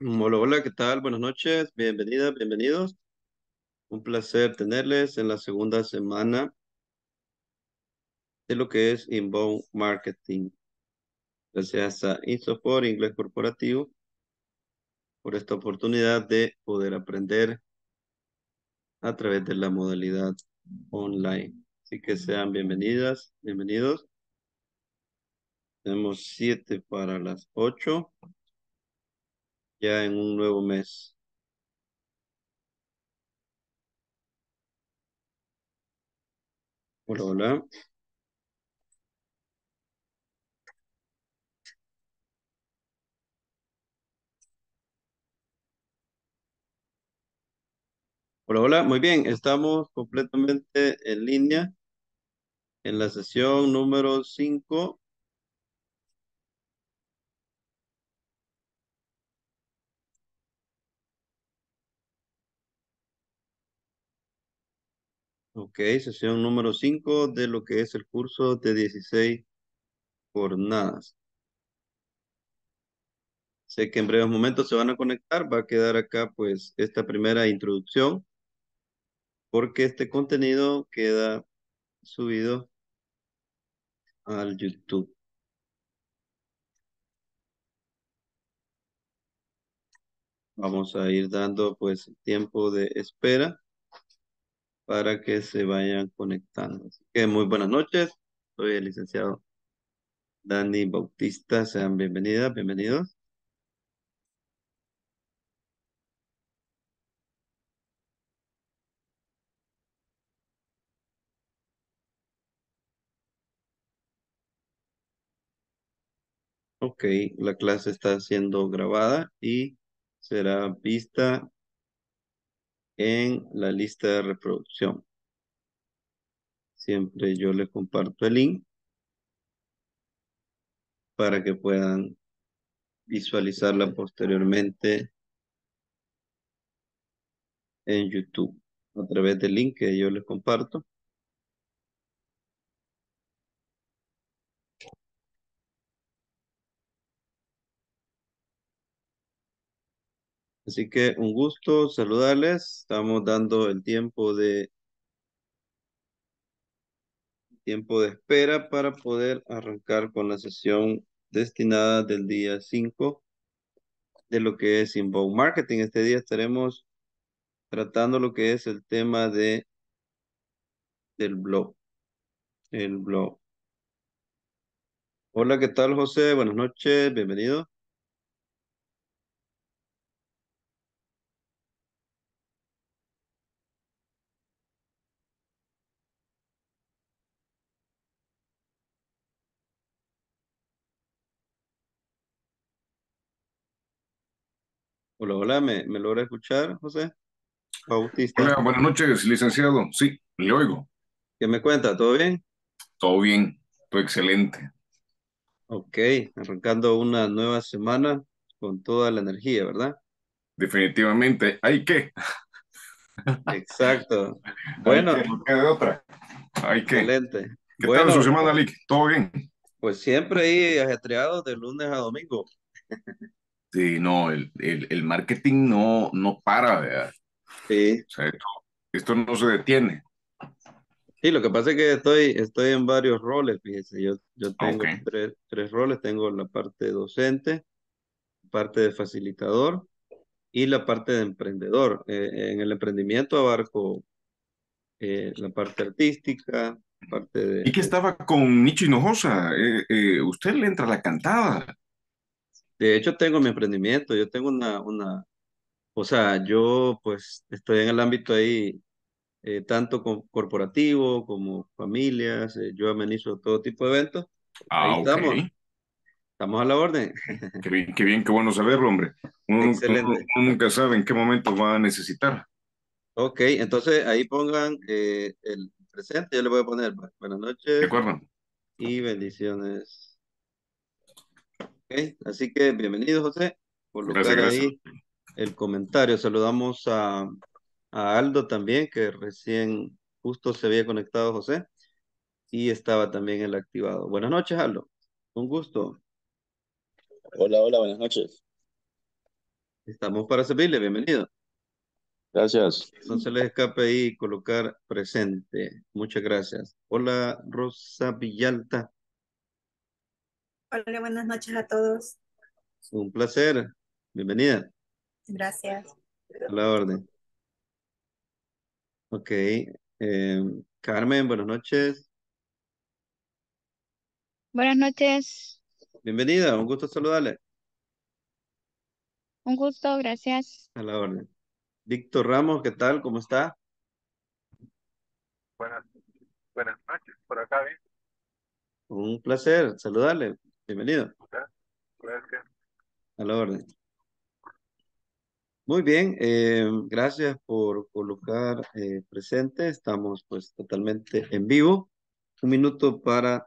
Hola, hola, ¿qué tal? Buenas noches, bienvenidas, bienvenidos. Un placer tenerles en la segunda semana de lo que es Inbound Marketing. Gracias a Insofor Inglés Corporativo por esta oportunidad de poder aprender a través de la modalidad online. Así que sean bienvenidas, bienvenidos. Tenemos siete para las ocho ya en un nuevo mes. Hola, hola. Hola, hola, muy bien, estamos completamente en línea en la sesión número cinco. Ok, sesión número 5 de lo que es el curso de 16 jornadas. Sé que en breves momentos se van a conectar, va a quedar acá pues esta primera introducción, porque este contenido queda subido al YouTube. Vamos a ir dando pues tiempo de espera para que se vayan conectando. que muy buenas noches. Soy el licenciado Dani Bautista. Sean bienvenidas, bienvenidos. Ok, la clase está siendo grabada y será vista en la lista de reproducción. Siempre yo les comparto el link para que puedan visualizarla posteriormente en YouTube a través del link que yo les comparto. Así que un gusto saludarles. Estamos dando el tiempo de tiempo de espera para poder arrancar con la sesión destinada del día 5 de lo que es Inbound Marketing. Este día estaremos tratando lo que es el tema de del blog. El blog. Hola, ¿qué tal, José? Buenas noches, bienvenido. Hola, hola, ¿me, logra escuchar, José? Bautista. Hola, buenas noches, licenciado. Sí, le oigo. ¿Qué me cuenta? ¿Todo bien? Todo bien, todo excelente. Ok, arrancando una nueva semana con toda la energía, ¿verdad? Definitivamente, hay que. Exacto. Bueno. Hay que, otra. Excelente. ¿Qué tal su semana, Lick? ¿Todo bien? Pues siempre ahí ajetreado, de lunes a domingo. Sí, este, no, el, el, el marketing no, no para, ¿verdad? Sí. O sea, esto, no se detiene. Sí, lo que pasa es que estoy, estoy en varios roles, fíjese. Yo, yo ah, tengo tres, tres roles. Tengo la parte docente, parte de facilitador y la parte de emprendedor. Eh, en el emprendimiento abarco eh, la parte artística, parte de... Y que estaba con Nicho Hinojosa, eh, usted le entra la cantada. De hecho, tengo mi emprendimiento, yo tengo una, una, o sea, yo pues estoy en el ámbito ahí, eh, tanto corporativo como familias, eh, yo amenizo todo tipo de eventos. Ah, estamos, ok. estamos a la orden. Qué bien, qué bien, qué bueno saberlo, hombre. Excelente. uno nunca sabe en qué momento va a necesitar. Ok, entonces ahí pongan eh, el presente, yo le voy a poner buenas ¿De noches acuerdo? y bendiciones. Así que bienvenido, José, por colocar ahí el comentario. Saludamos a, Aldo también, que recién justo se había conectado José y estaba también el activado. Buenas noches, Aldo. Un gusto. Hola, hola, buenas noches. Estamos para servirle, bienvenido. Gracias. No se les escape ahí colocar presente. Muchas gracias. Hola, Rosa Villalta. Hola, buenas noches a todos. Un placer. Bienvenida. Gracias. A la orden. Ok. Em, Carmen, buenas noches. Buenas noches. Bienvenida, un gusto saludarle. Un gusto, gracias. A la orden. Víctor Ramos, ¿qué tal? ¿Cómo está? Buenas, buenas noches, por acá bien. Un placer saludarle. Bienvenido. Gracias. A la orden. Muy bien, eh, gracias por colocar eh, presente. Estamos pues totalmente en vivo. Un minuto para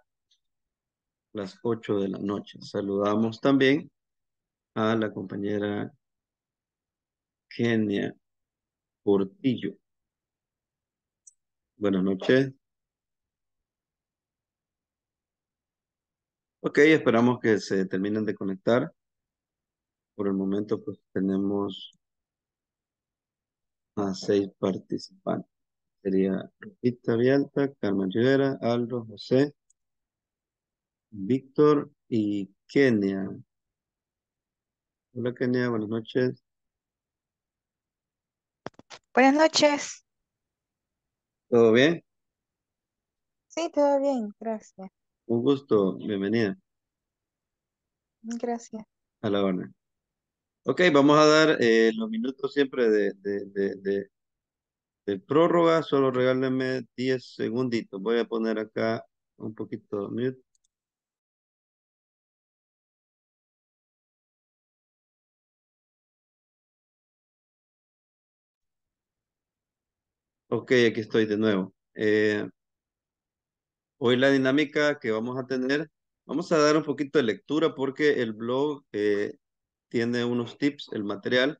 las ocho de la noche. Saludamos también a la compañera Kenia Portillo. Buenas noches. Ok, esperamos que se terminen de conectar. Por el momento, pues tenemos a seis participantes. Sería Rosita Vialta, Carmen Rivera, Aldo, José, Víctor y Kenia. Hola Kenia, buenas noches. Buenas noches. ¿Todo bien? Sí, todo bien, gracias. Un gusto, bienvenida Gracias. a la Ok, vamos a dar eh, los minutos siempre de, de, de, prórroga, solo regálenme 10 segunditos. Voy a poner acá un poquito mute. Ok, aquí estoy de nuevo. Eh, Hoy la dinámica que vamos a tener, vamos a dar un poquito de lectura porque el blog eh, tiene unos tips, el material.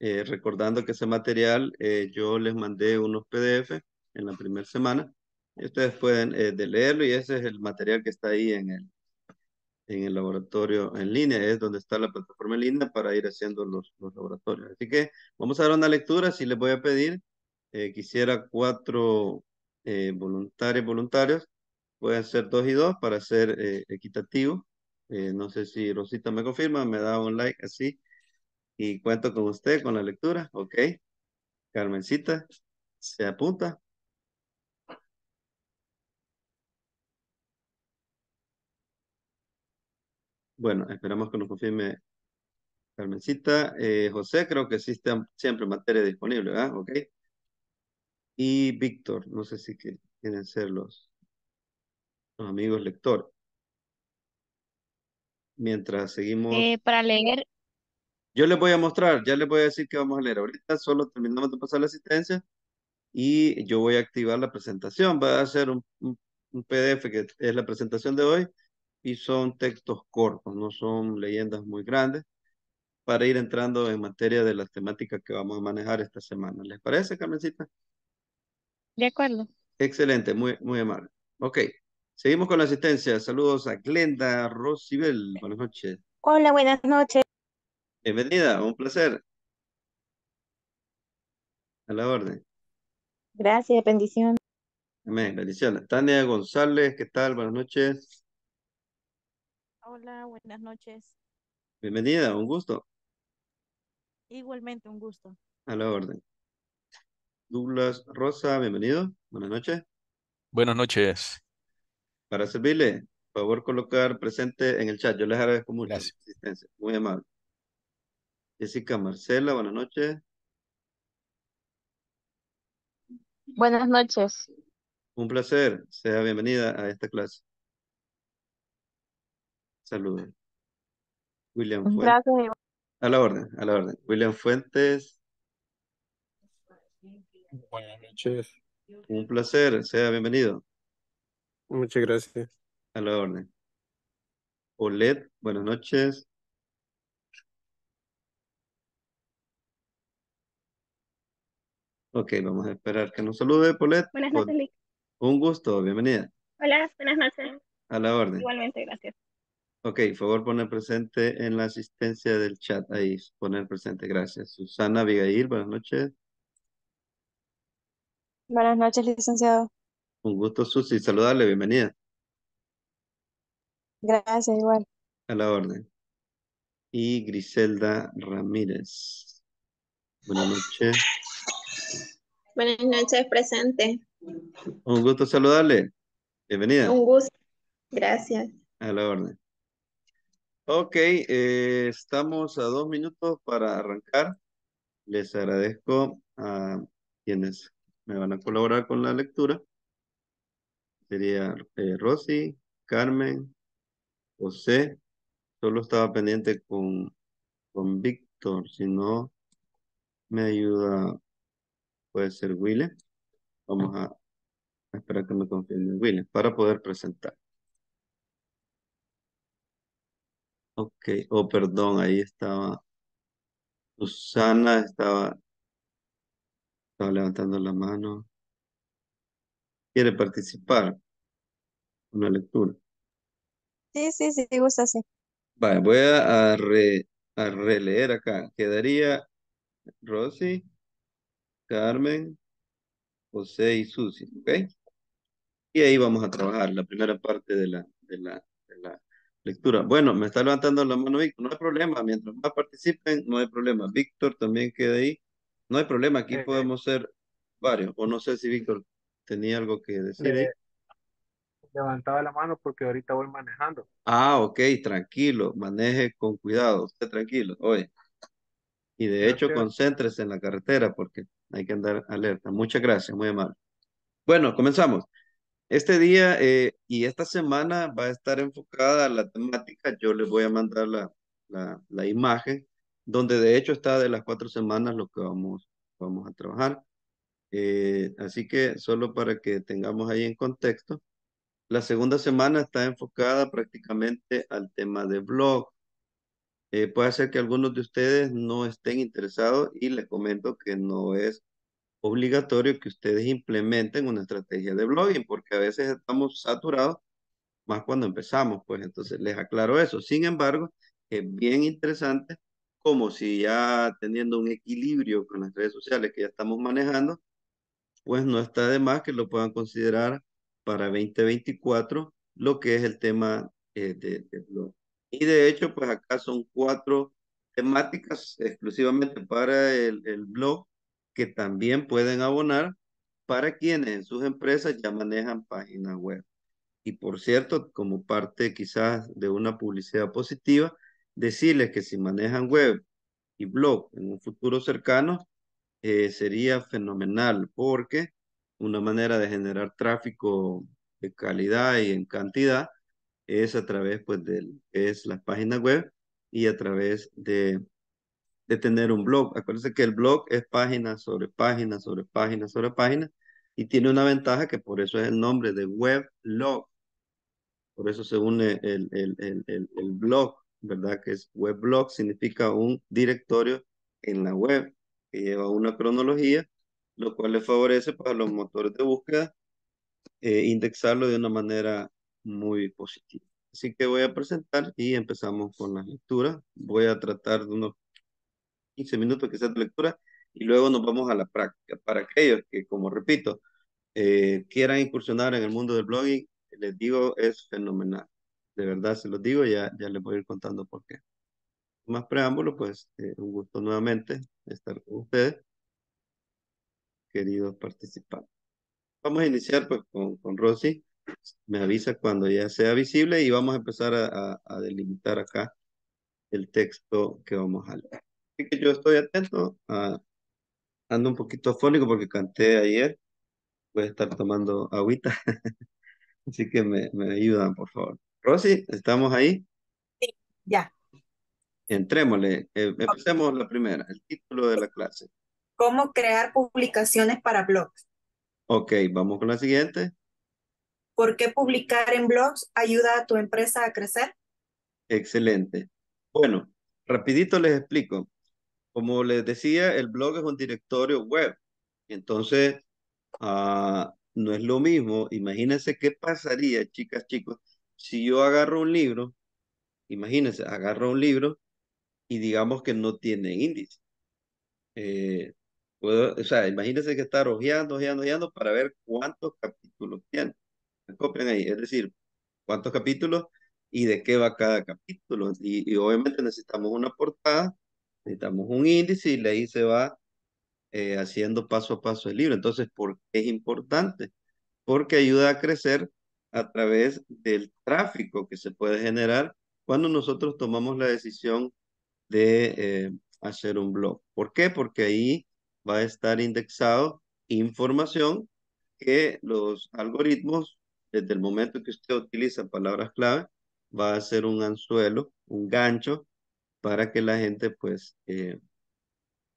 Eh, recordando que ese material eh, yo les mandé unos PDF en la primera semana. Y ustedes pueden de leerlo y ese es el material que está ahí en el, en el laboratorio en línea, es donde está la plataforma en línea para ir haciendo los, laboratorios. Así que vamos a dar una lectura, si les voy a pedir, quisiera cuatro eh, voluntarios, voluntarios, pueden ser hacer dos y dos para ser eh, equitativo. Eh, no sé si Rosita me confirma, me da un like así. Y cuento con usted con la lectura. Ok. Carmencita, se apunta. Bueno, esperamos que nos confirme Carmencita. Eh, José, creo que existe siempre materia disponible, ¿verdad? Ok. Y Víctor, no sé si quieren ser los, amigos lectores. Mientras seguimos... Eh, para leer... Yo les voy a mostrar, ya les voy a decir que vamos a leer. Ahorita solo terminamos de pasar la asistencia y yo voy a activar la presentación. Va a ser un, un, PDF que es la presentación de hoy y son textos cortos, no son leyendas muy grandes para ir entrando en materia de las temáticas que vamos a manejar esta semana. ¿Les parece, Carmencita? De acuerdo. Excelente, muy, muy amable. Ok. Seguimos con la asistencia. Saludos a Glenda Rosibel. Buenas noches. Hola, buenas noches. Bienvenida, un placer. A la orden. Gracias, bendición. Amén, bendición. Tania González, ¿qué tal? Buenas noches. Hola, buenas noches. Bienvenida, un gusto. Igualmente, un gusto. A la orden. Douglas Rosa, bienvenido. Buenas noches. Buenas noches. Para servirle, por favor colocar presente en el chat. Yo les agradezco mucho asistencia. Muy amable. Jessica Marcela, buenas noches. Buenas noches. Un placer. Sea bienvenida a esta clase. Saludos. William Fuentes. A la orden, a la orden. William Fuentes. Buenas noches. Un placer. Sea bienvenido. Muchas gracias. A la orden. Olet, buenas noches. Ok, vamos a esperar que nos salude, Polet. Buenas noches, Lick. Un gusto, bienvenida. Hola, buenas noches. A la orden. Igualmente, gracias. Ok, favor poner presente en la asistencia del chat, ahí, poner presente, gracias. Susana Abigail, buenas noches. Buenas noches, licenciado. Un gusto, Susi, saludarle, bienvenida. Gracias, igual. A la orden. Y Griselda Ramírez. Buenas noches. Buenas noches, presente. Un gusto saludarle. Bienvenida. Un gusto. Gracias. A la orden. Ok, eh, estamos a dos minutos para arrancar. Les agradezco a quienes me van a colaborar con la lectura. Sería eh, Rosy, Carmen, José. Solo estaba pendiente con, con Víctor. Si no, me ayuda, puede ser Willem. Vamos a, esperar que me confirme Willem para poder presentar. Ok, oh perdón, ahí estaba. Susana estaba, estaba levantando la mano. ¿Quiere participar? una lectura. Sí, sí, sí, te gusta, sí. Vale, voy a, a releer acá. Quedaría Rosy, Carmen, José y Susi, ¿ok? Y ahí vamos a trabajar la primera parte de la, de la, de la lectura. Bueno, me está levantando la mano Víctor, no hay problema, mientras más participen, no hay problema. Víctor también queda ahí, no hay problema, aquí eh, podemos ser varios, o no sé si Víctor tenía algo que decir. Eh, levantaba la mano porque ahorita voy manejando. Ah, ok, tranquilo, maneje con cuidado, esté tranquilo, oye. Y de hecho, concéntrese en la carretera porque hay que andar alerta. Muchas gracias, muy amable. Bueno, comenzamos. Este día eh, y esta semana va a estar enfocada la temática. Yo les voy a mandar la, la, la, imagen, donde de hecho está de las cuatro semanas lo que vamos, vamos a trabajar. Eh, así que solo para que tengamos ahí en contexto, la segunda semana está enfocada prácticamente al tema de blog. Eh, puede ser que algunos de ustedes no estén interesados y les comento que no es obligatorio que ustedes implementen una estrategia de blogging porque a veces estamos saturados más cuando empezamos, pues entonces les aclaro eso. Sin embargo, es bien interesante como si ya teniendo un equilibrio con las redes sociales que ya estamos manejando, pues no está de más que lo puedan considerar para 2024 lo que es el tema eh, de, blog. Y de hecho, pues acá son cuatro temáticas exclusivamente para el, blog que también pueden abonar para quienes en sus empresas ya manejan página web. Y por cierto, como parte quizás de una publicidad positiva, decirles que si manejan web y blog en un futuro cercano, eh, sería fenomenal porque una manera de generar tráfico de calidad y en cantidad es a través pues del es las páginas web y a través de de tener un blog. Acuérdense que el blog es página sobre página sobre página sobre página y tiene una ventaja que por eso es el nombre de weblog. Por eso se une el, el, el, el blog, ¿verdad? Que es weblog, significa un directorio en la web que lleva una cronología lo cual les favorece para los motores de búsqueda eh, indexarlo de una manera muy positiva. Así que voy a presentar y empezamos con la lectura. Voy a tratar de unos 15 minutos que sea de lectura y luego nos vamos a la práctica. Para aquellos que, como repito, eh, quieran incursionar en el mundo del blogging, les digo, es fenomenal. De verdad se los digo, ya, ya les voy a ir contando por qué. Más preámbulo, pues eh, un gusto nuevamente estar con ustedes queridos participantes. Vamos a iniciar pues con, con Rosy. Me avisa cuando ya sea visible y vamos a empezar a, delimitar acá el texto que vamos a leer. Así que yo estoy atento, ando un poquito fónico porque canté ayer, voy a estar tomando agüita, así que me, me ayudan por favor. Rosy, ¿estamos ahí? Sí, ya. Entrémosle, eh, empecemos la primera, el título de la clase cómo crear publicaciones para blogs. Ok, vamos con la siguiente. ¿Por qué publicar en blogs ayuda a tu empresa a crecer? Excelente. Bueno, rapidito les explico. Como les decía, el blog es un directorio web. Entonces, ah, no es lo mismo. Imagínense qué pasaría, chicas, chicos, si yo agarro un libro, imagínense, agarro un libro y digamos que no tiene índice. Eh, o sea, imagínense que estar hojeando hojeando hojeando para ver cuántos capítulos tiene. Copian ahí, es decir, cuántos capítulos y de qué va cada capítulo. Y, obviamente necesitamos una portada, necesitamos un índice y ahí se va eh, haciendo paso a paso el libro. Entonces, ¿por qué es importante? Porque ayuda a crecer a través del tráfico que se puede generar cuando nosotros tomamos la decisión de eh, hacer un blog. ¿Por qué? Porque ahí va a estar indexado información que los algoritmos, desde el momento que usted utiliza palabras clave, va a ser un anzuelo, un gancho, para que la gente pues eh,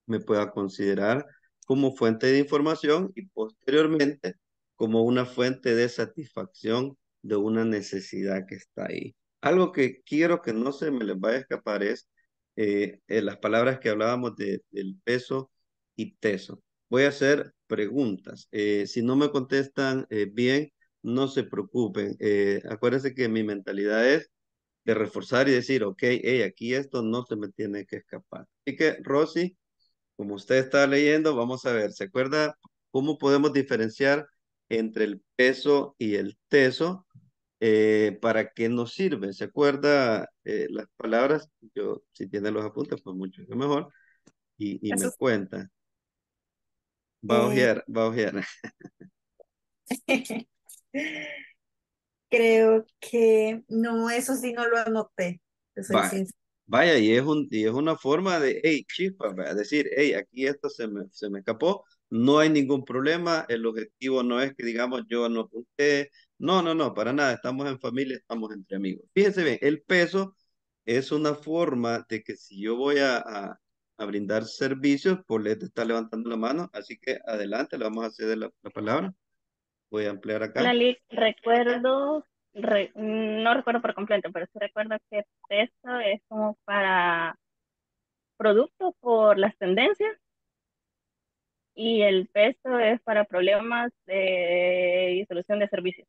me pueda considerar como fuente de información y posteriormente como una fuente de satisfacción de una necesidad que está ahí. Algo que quiero que no se me les vaya a escapar es eh, eh, las palabras que hablábamos del peso y teso. Voy a hacer preguntas. Eh, si no me contestan eh, bien, no se preocupen. Eh, acuérdense que mi mentalidad es de reforzar y decir, ok, hey, aquí esto no se me tiene que escapar. Así que, Rosy, como usted está leyendo, vamos a ver, ¿se acuerda cómo podemos diferenciar entre el peso y el teso? ¿Para qué nos sirve? ¿Se acuerda las palabras? Yo, si tiene los apuntes, pues mucho mejor. Y, y me cuenta. Va a ojear, va Creo que no, eso sí no lo anoté. Vaya, y es, un, y es una forma de, hey, chispa, decir, hey, aquí esto se me, se me escapó, no hay ningún problema, el objetivo no es que digamos yo no apunté, no, no, no, para nada, estamos en familia, estamos entre amigos. Fíjense bien, el peso es una forma de que si yo voy a a brindar servicios. Polete está levantando la mano, así que adelante, le vamos a ceder la, la palabra. Voy a ampliar acá. recuerdo, mm, no recuerdo por completo, pero sí recuerdo que esto es como para producto por las tendencias y el peso es para problemas de, y solución de servicios.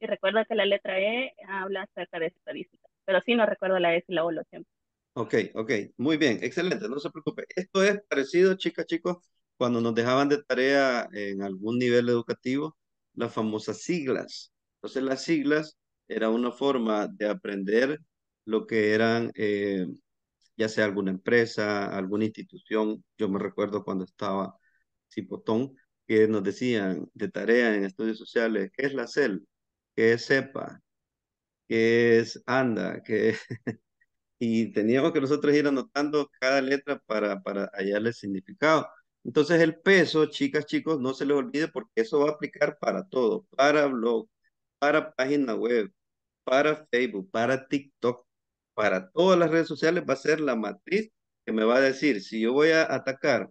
Y recuerda que la letra E habla acerca de estadística, pero sí no recuerdo la e, S y la O, lo siento. Ok, ok, muy bien, excelente, no se preocupe. Esto es parecido, chicas, chicos, cuando nos dejaban de tarea en algún nivel educativo, las famosas siglas. Entonces las siglas era una forma de aprender lo que eran, eh, ya sea alguna empresa, alguna institución. Yo me recuerdo cuando estaba Cipotón, que nos decían de tarea en estudios sociales, ¿qué es la CEL? ¿Qué es CEPA? ¿Qué es ANDA? ¿Qué y teníamos que nosotros ir anotando cada letra para, para hallarle significado. Entonces el peso, chicas, chicos, no se les olvide porque eso va a aplicar para todo, para blog, para página web, para Facebook, para TikTok, para todas las redes sociales va a ser la matriz que me va a decir si yo voy a atacar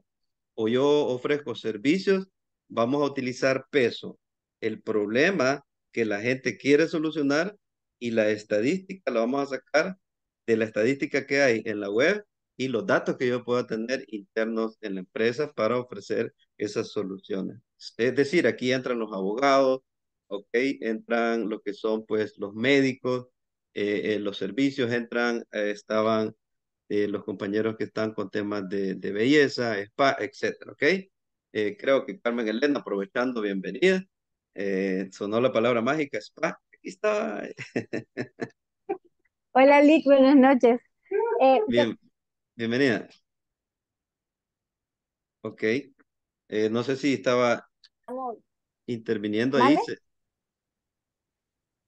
o yo ofrezco servicios, vamos a utilizar peso. El problema que la gente quiere solucionar y la estadística la vamos a sacar la estadística que hay en la web y los datos que yo pueda tener internos en la empresa para ofrecer esas soluciones. Es decir, aquí entran los abogados, ok, entran lo que son pues los médicos, eh, eh, los servicios entran, eh, estaban los compañeros que están con temas de, belleza, spa, etcétera, ok. creo que Carmen Elena, aprovechando, bienvenida. sonó la palabra mágica, spa. Aquí está Hola, Lick, buenas noches. Eh, Bien, bienvenida. Ok. Eh, no sé si estaba interviniendo ahí.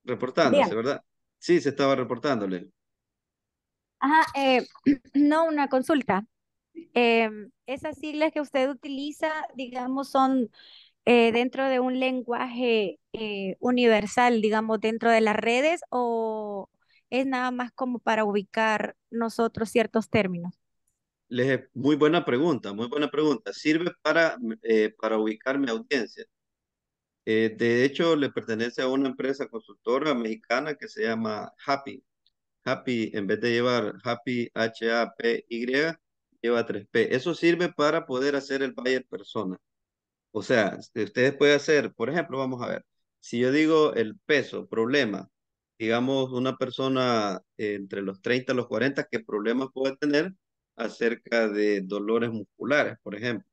Reportándose, ¿verdad? Sí, se estaba reportándole. Ajá, eh, no, una consulta. Em, esas siglas que usted utiliza, digamos, son dentro de un lenguaje universal, digamos, dentro de las redes o es nada más como para ubicar nosotros ciertos términos. muy buena pregunta, muy buena pregunta. Sirve para, eh, para ubicar mi audiencia. Eh, de hecho, le pertenece a una empresa consultora mexicana que se llama Happy. Happy, en vez de llevar Happy H-A-P-Y, lleva 3P. Eso sirve para poder hacer el buyer persona. O sea, ustedes pueden hacer, por ejemplo, vamos a ver, si yo digo el peso, problema, digamos, una persona entre los 30 y los 40, qué problemas puede tener acerca de dolores musculares, por ejemplo.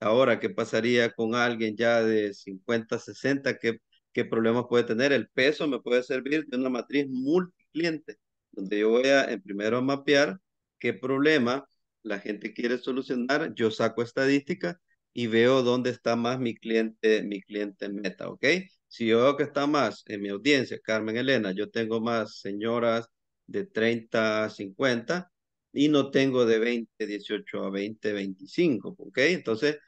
Ahora, ¿qué pasaría con alguien ya de 50, 60? ¿Qué, qué problemas puede tener? El peso me puede servir de una matriz multi-cliente, donde yo voy a en primero a mapear qué problema la gente quiere solucionar, yo saco estadística y veo dónde está más mi cliente, mi cliente meta, ¿ok? Si yo veo que está más en mi audiencia, Carmen Elena, yo tengo más señoras de 30 50 y no tengo de 20, 18 a 20, 25, ¿ok? Entonces,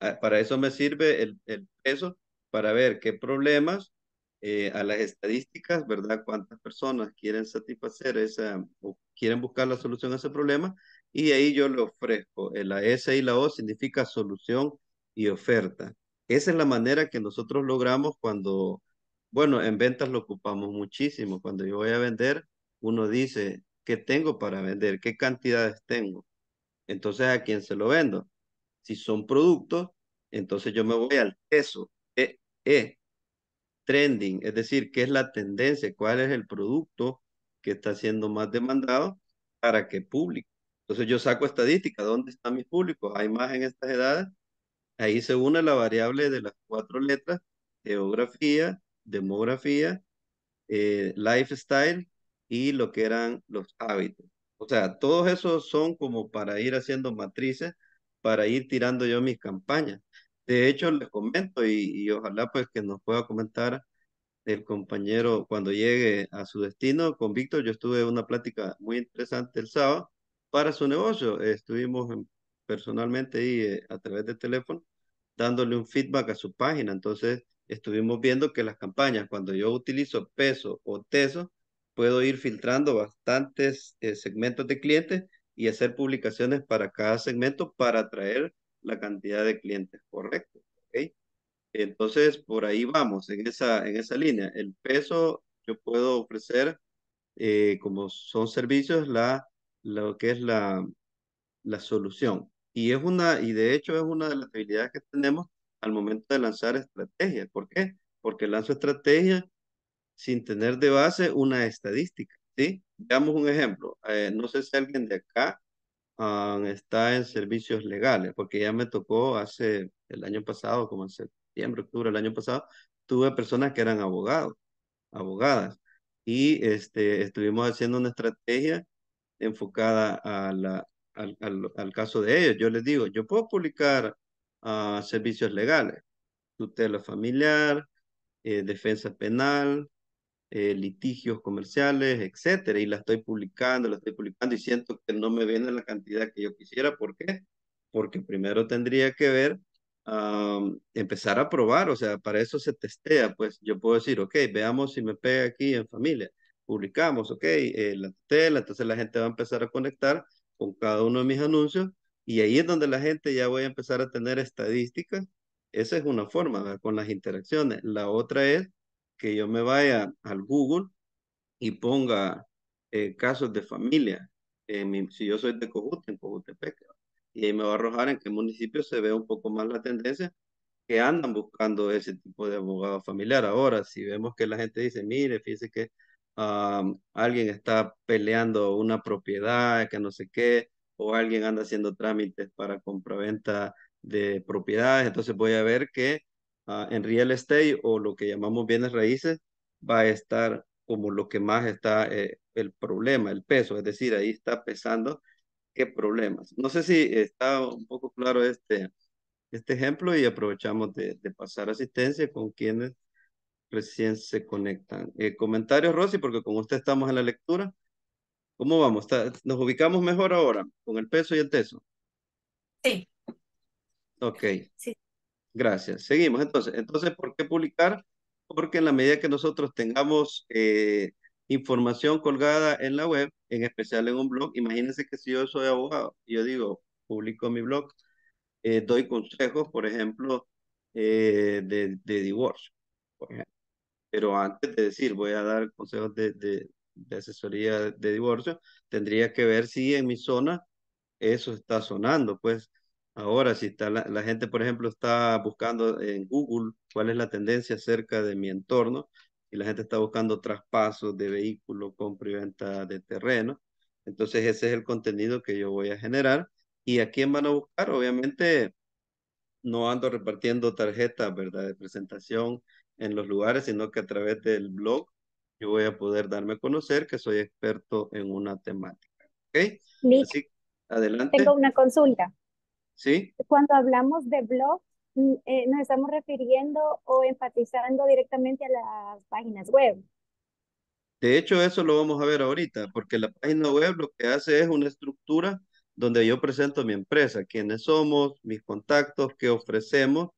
ah, para eso me sirve el, peso, para ver qué problemas eh, a las estadísticas, ¿verdad? Cuántas personas quieren satisfacer esa, o quieren buscar la solución a ese problema, y ahí yo le ofrezco. La S y la O significa solución y oferta. Esa es la manera que nosotros logramos cuando, bueno, en ventas lo ocupamos muchísimo. Cuando yo voy a vender, uno dice, ¿qué tengo para vender? ¿Qué cantidades tengo? Entonces, ¿a quién se lo vendo? Si son productos, entonces yo me voy al eso E, trending, es decir, qué es la tendencia, cuál es el producto que está siendo más demandado para que público. Entonces yo saco estadísticas, ¿dónde está mi público? ¿Hay más en estas edades Ahí se une la variable de las cuatro letras, geografía, demografía, eh, lifestyle y lo que eran los hábitos. O sea, todos esos son como para ir haciendo matrices, para ir tirando yo mis campañas. De hecho, les comento y, y ojalá pues que nos pueda comentar el compañero cuando llegue a su destino. Con Víctor yo estuve en una plática muy interesante el sábado para su negocio. Estuvimos en personalmente y eh, a través de teléfono, dándole un feedback a su página. Entonces, estuvimos viendo que las campañas, cuando yo utilizo peso o teso, puedo ir filtrando bastantes eh, segmentos de clientes y hacer publicaciones para cada segmento para atraer la cantidad de clientes correcto. Entonces, por ahí vamos, en esa, en esa línea. El peso, yo puedo ofrecer, eh, como son servicios, la, lo que es la, la solución. Y, es una, y de hecho es una de las debilidades que tenemos al momento de lanzar estrategias. ¿Por qué? Porque lanzo estrategias sin tener de base una estadística. ¿sí? Veamos un ejemplo. Eh, no sé si alguien de acá ah, está en servicios legales, porque ya me tocó hace el año pasado, como en septiembre, octubre del año pasado, tuve personas que eran abogados, abogadas, y este, estuvimos haciendo una estrategia enfocada a la, al, caso de ellos. Yo les digo, yo puedo publicar a ah, servicios legales, tutela familiar, eh, defensa penal, eh, litigios comerciales, etcétera, y la estoy publicando, la estoy publicando y siento que no me viene la cantidad que yo quisiera. ¿Por qué? Porque primero tendría que ver, ah, empezar a probar, o sea, para eso se testea, pues yo puedo decir, ok, veamos si me pega aquí en familia, publicamos, ok, eh, la tutela, entonces la gente va a empezar a conectar con cada uno de mis anuncios y ahí es donde la gente ya voy a empezar a tener estadísticas. Esa es una forma, con las interacciones. La otra es que yo me vaya al Google y ponga eh, casos de familia. si yo soy de Cojute, en Cojutepec, y ahí me va a arrojar en qué municipio se ve un poco más la tendencia que andan buscando ese tipo de abogado familiar. Ahora, si vemos que la gente dice, mire, fíjese que alguien está peleando una propiedad, que no sé qué, o alguien anda haciendo trámites para compraventa de propiedades, entonces voy a ver que ah, en real estate o lo que llamamos bienes raíces va a estar como lo que más está eh, el problema, el peso, es decir, ahí está pesando qué problemas. No sé si está un poco claro este, este ejemplo y aprovechamos de, de pasar asistencia con quienes recién se conectan. Eh, comentarios, Rosy, porque con usted estamos en la lectura. ¿Cómo vamos? ¿Nos ubicamos mejor ahora con el peso y el teso? Sí. Ok. Sí. Gracias. Seguimos entonces. Entonces, ¿por qué publicar? Porque en la medida que nosotros tengamos eh, información colgada en la web, en especial en un blog, imagínense que si yo soy abogado, yo digo, publico mi blog, eh, doy consejos, por ejemplo, de, de divorcio. Por ejemplo. Pero antes de decir voy a dar consejos de, de, asesoría de divorcio, tendría que ver si en mi zona eso está sonando. Pues ahora, si está la, gente, por ejemplo, está buscando en Google cuál es la tendencia cerca de mi entorno y la gente está buscando traspasos de vehículos, compra y venta de terreno. Entonces ese es el contenido que yo voy a generar. ¿Y a quién van a buscar? Obviamente no ando repartiendo tarjetas, ¿verdad? De presentación en los lugares, sino que a través del blog yo voy a poder darme a conocer que soy experto en una temática. ¿Ok? Así, adelante. Tengo una consulta. ¿Sí? Cuando hablamos de blog, mm, eh, nos estamos refiriendo o enfatizando directamente a las páginas web. De hecho, eso lo vamos a ver ahorita, porque la página web lo que hace es una estructura donde yo presento mi empresa, quiénes somos, mis contactos, qué ofrecemos,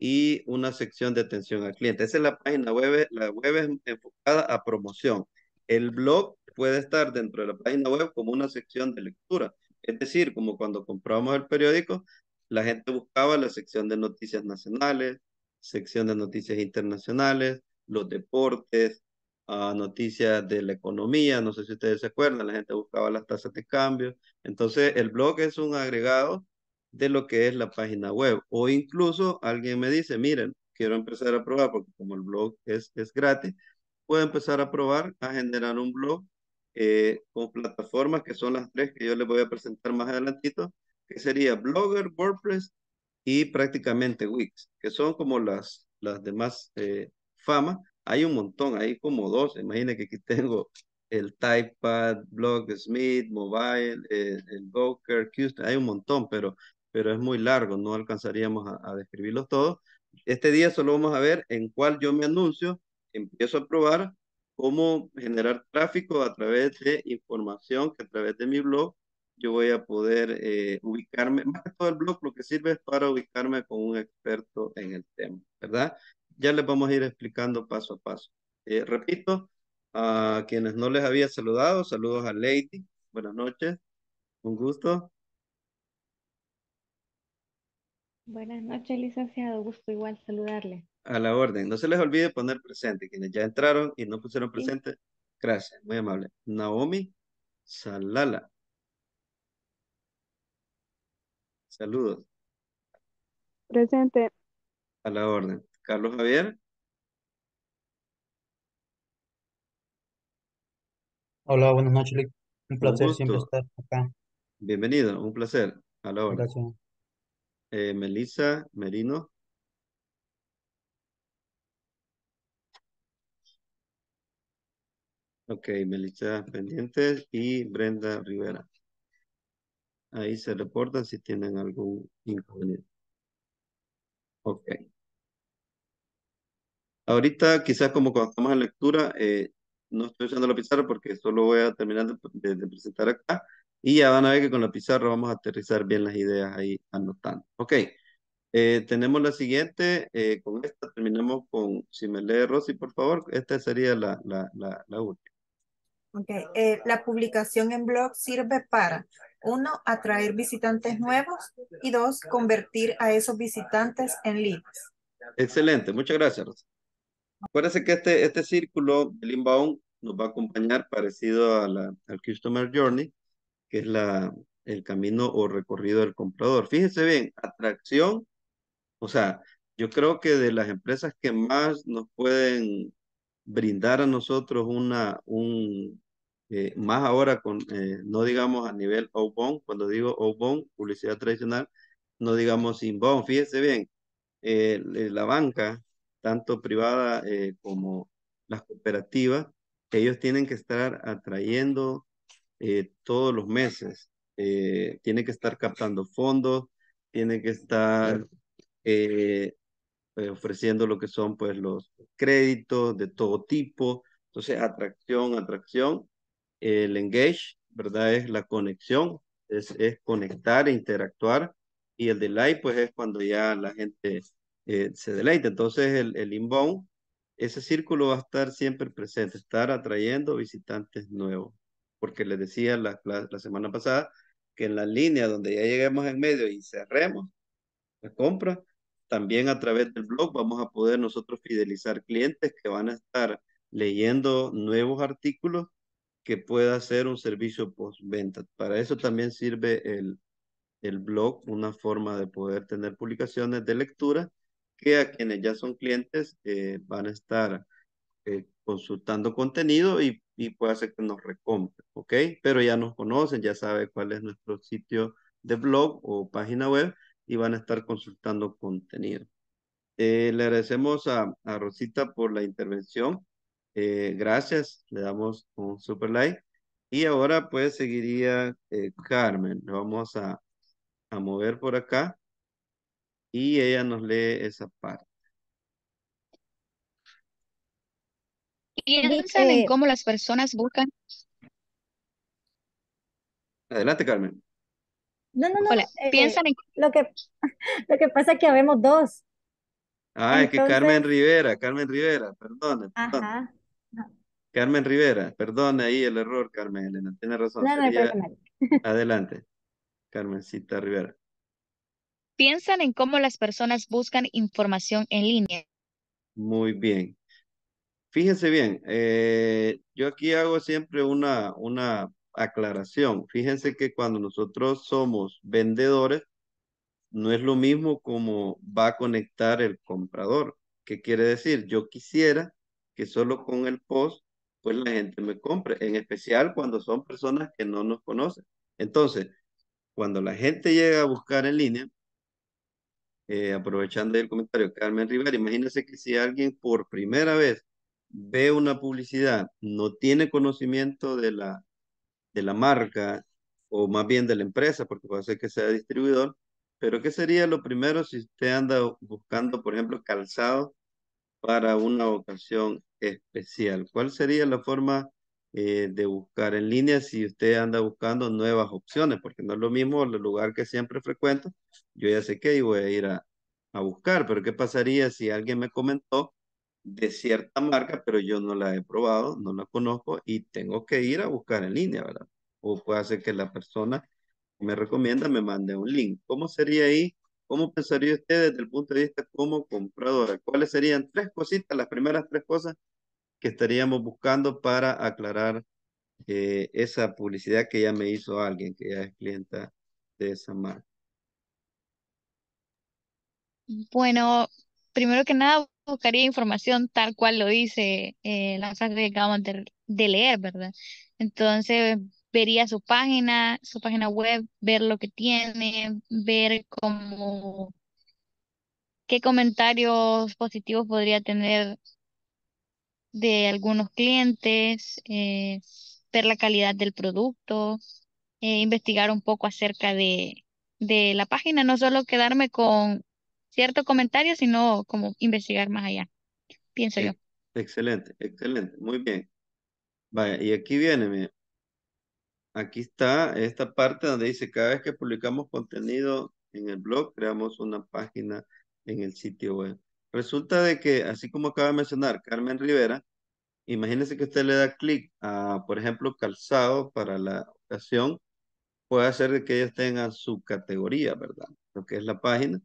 y una sección de atención al cliente. Esa es la página web, la web es enfocada a promoción. El blog puede estar dentro de la página web como una sección de lectura. Es decir, como cuando compramos el periódico, la gente buscaba la sección de noticias nacionales, sección de noticias internacionales, los deportes, ah, noticias de la economía, no sé si ustedes se acuerdan, la gente buscaba las tasas de cambio. Entonces, el blog es un agregado de lo que es la página web. O incluso alguien me dice, miren, quiero empezar a probar, porque como el blog es, es gratis, puedo empezar a probar a generar un blog eh, con plataformas que son las tres que yo les voy a presentar más adelantito, que sería Blogger, WordPress y prácticamente Wix, que son como las, las demás eh, fama. Hay un montón, hay como dos. imagínense que aquí tengo el Typepad, BlogSmith, Mobile, eh, el Docker, Houston, hay un montón, pero pero es muy largo, no alcanzaríamos a, describirlos todos. Este día solo vamos a ver en cuál yo me anuncio, empiezo a probar cómo generar tráfico a través de información que a través de mi blog yo voy a poder eh, ubicarme, más que todo el blog lo que sirve es para ubicarme con un experto en el tema, ¿verdad? Ya les vamos a ir explicando paso a paso. Eh, repito, a quienes no les había saludado, saludos a Lady, buenas noches, un gusto. Buenas noches, licenciado. Gusto igual saludarle. A la orden. No se les olvide poner presente. Quienes ya entraron y no pusieron presente, gracias. Muy amable. Naomi Salala. Saludos. Presente. A la orden. Carlos Javier. Hola, buenas noches. Un placer siempre estar acá. Bienvenido, un placer. A la orden. Gracias eh, Melissa Merino. Ok, Melissa Pendientes y Brenda Rivera. Ahí se reportan si tienen algún inconveniente. Ok. Ahorita quizás como cuando estamos en lectura, eh, no estoy usando la pizarra porque solo voy a terminar de presentar acá, y ya van a ver que con la pizarra vamos a aterrizar bien las ideas ahí anotando. Ok, eh, tenemos la siguiente. Eh, con esta terminamos con, si me lee Rosy, por favor, esta sería la, la, la, última. Ok, eh, la publicación en blog sirve para, uno, atraer visitantes nuevos y dos, convertir a esos visitantes en leads. Excelente, muchas gracias, Rosy Acuérdense que este, este círculo del inbound nos va a acompañar parecido a al Customer Journey que es la, el camino o recorrido del comprador. Fíjense bien, atracción, o sea, yo creo que de las empresas que más nos pueden brindar a nosotros una, un, eh, más ahora con, eh, no digamos a nivel outbound, cuando digo outbound, publicidad tradicional, no digamos inbound, fíjense bien, eh, la banca, tanto privada como las cooperativas, ellos tienen que estar atrayendo eh, todos los meses. Eh, tiene que estar captando fondos, tiene que estar eh, ofreciendo lo que son pues los créditos de todo tipo. Entonces, atracción, atracción. El engage, ¿verdad? Es la conexión, es, conectar e interactuar. Y el delight, pues es cuando ya la gente se deleita. Entonces, el, el inbound, ese círculo va a estar siempre presente, estar atrayendo visitantes nuevos porque les decía la, semana pasada que en la línea donde ya lleguemos en medio y cerremos la compra, también a través del blog vamos a poder nosotros fidelizar clientes que van a estar leyendo nuevos artículos que pueda ser un servicio postventa. Para eso también sirve el, el blog, una forma de poder tener publicaciones de lectura que a quienes ya son clientes eh, van a estar eh, consultando contenido y y puede hacer que nos recompre, ¿ok? Pero ya nos conocen, ya saben cuál es nuestro sitio de blog o página web y van a estar consultando contenido. Eh, le agradecemos a, Rosita por la intervención. Eh, gracias, le damos un super like. Y ahora pues seguiría eh, Carmen. Le vamos a, a mover por acá y ella nos lee esa parte. piensan en cómo las personas buscan. Adelante, Carmen. No, no, no. Eh, piensan en. Lo que, lo que pasa es que habemos dos. Ah, es que Carmen Rivera, Carmen Rivera, perdón. Carmen Rivera, perdón ahí el error, Carmen Elena, tiene razón. Adelante, Carmencita Rivera. Piensan en cómo las personas buscan información en línea. Muy bien. Fíjense bien, eh, yo aquí hago siempre una, una aclaración. Fíjense que cuando nosotros somos vendedores, no es lo mismo como va a conectar el comprador. ¿Qué quiere decir? Yo quisiera que solo con el post, pues la gente me compre, en especial cuando son personas que no nos conocen. Entonces, cuando la gente llega a buscar en línea, eh, aprovechando el comentario de Carmen Rivera, imagínense que si alguien por primera vez ve una publicidad, no tiene conocimiento de la, de la marca o más bien de la empresa, porque puede ser que sea distribuidor, pero ¿qué sería lo primero si usted anda buscando, por ejemplo, calzado para una ocasión especial? ¿Cuál sería la forma eh, de buscar en línea si usted anda buscando nuevas opciones? Porque no es lo mismo el lugar que siempre frecuento. Yo ya sé que voy a ir a, a buscar, pero ¿qué pasaría si alguien me comentó de cierta marca, pero yo no la he probado, no la conozco y tengo que ir a buscar en línea, ¿verdad? O puede hacer que la persona me recomienda me mande un link. ¿Cómo sería ahí? ¿Cómo pensaría usted desde el punto de vista como compradora? ¿Cuáles serían tres cositas, las primeras tres cosas que estaríamos buscando para aclarar eh, esa publicidad que ya me hizo alguien que ya es clienta de esa marca? Bueno, primero que nada buscaría información tal cual lo dice eh, la frase que acabamos de, leer, ¿verdad? Entonces vería su página, su página web, ver lo que tiene, ver cómo, qué comentarios positivos podría tener de algunos clientes, eh, ver la calidad del producto, eh, investigar un poco acerca de, de la página, no solo quedarme con cierto comentario, sino como investigar más allá, pienso yo. Excelente, excelente, muy bien. Vaya, y aquí viene, mira. Aquí está esta parte donde dice, cada vez que publicamos contenido en el blog, creamos una página en el sitio web. Resulta de que, así como acaba de mencionar Carmen Rivera, imagínense que usted le da clic a, por ejemplo, calzado para la ocasión, puede hacer que ella tengan su categoría, ¿verdad? Lo que es la página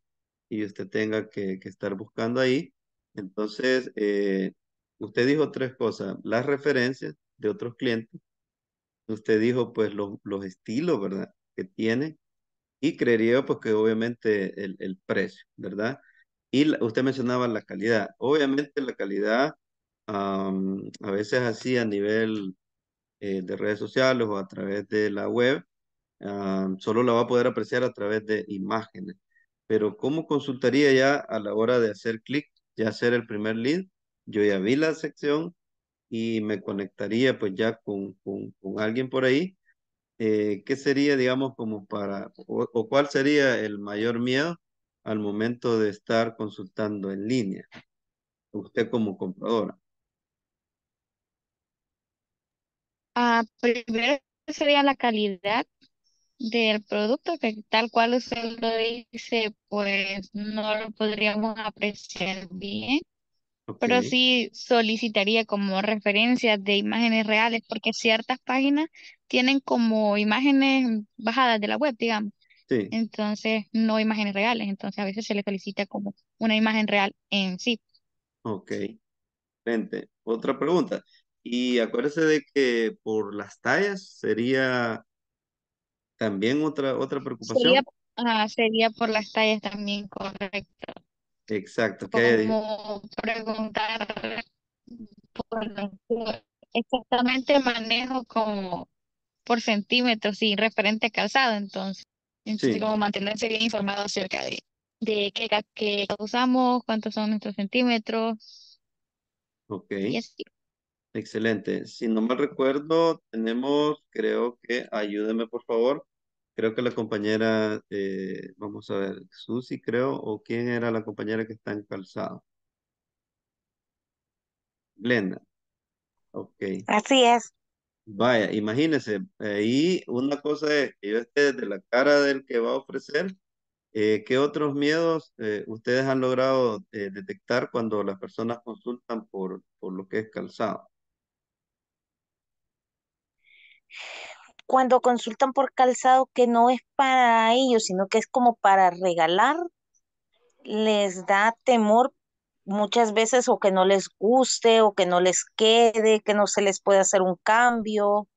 y usted tenga que, estar buscando ahí. Entonces, eh, usted dijo tres cosas, las referencias de otros clientes, usted dijo pues los, los estilos, ¿verdad? Que tiene y creería pues que obviamente el, el precio, ¿verdad? Y usted mencionaba la calidad. Obviamente la calidad a veces así a nivel eh, de redes sociales o a través de la web, solo la va a poder apreciar a través de imágenes. Pero ¿cómo consultaría ya a la hora de hacer clic, ya hacer el primer lead? Yo ya vi la sección y me conectaría pues ya con, con, alguien por ahí. Eh, ¿Qué sería, digamos, como para, o, cuál sería el mayor miedo al momento de estar consultando en línea? Usted como compradora. Ah, primero sería la calidad del producto que tal cual usted lo dice, pues no lo podríamos apreciar bien. Pero sí solicitaría como referencias de imágenes reales, porque ciertas páginas tienen como imágenes bajadas de la web, digamos. Entonces, no imágenes reales. Entonces, a veces se le solicita como una imagen real en sí. Ok. Otra pregunta. Y acuérdese de que por las tallas sería también otra, otra preocupación. Sería, por las tallas también, correcto. Exacto. Como preguntar por, exactamente manejo como por centímetros y referente calzado, entonces. sí. como mantenerse bien informado acerca de, de qué, qué usamos, cuántos son nuestros centímetros. Ok. Y así. Excelente. Si no mal recuerdo, tenemos, creo que, ayúdeme por favor, creo que la compañera, eh, vamos a ver, Susi creo, o quién era la compañera que está en calzado. Glenda. Ok. Así es. Vaya, imagínense, ahí una cosa es que yo esté desde la cara del que va a ofrecer, eh, ¿qué otros miedos eh, ustedes han logrado detectar cuando las personas consultan por, por lo que es calzado? cuando consultan por calzado que no es para ellos, sino que es como para regalar, les da temor muchas veces o que no les guste o que no les quede, que no se les puede hacer un cambio.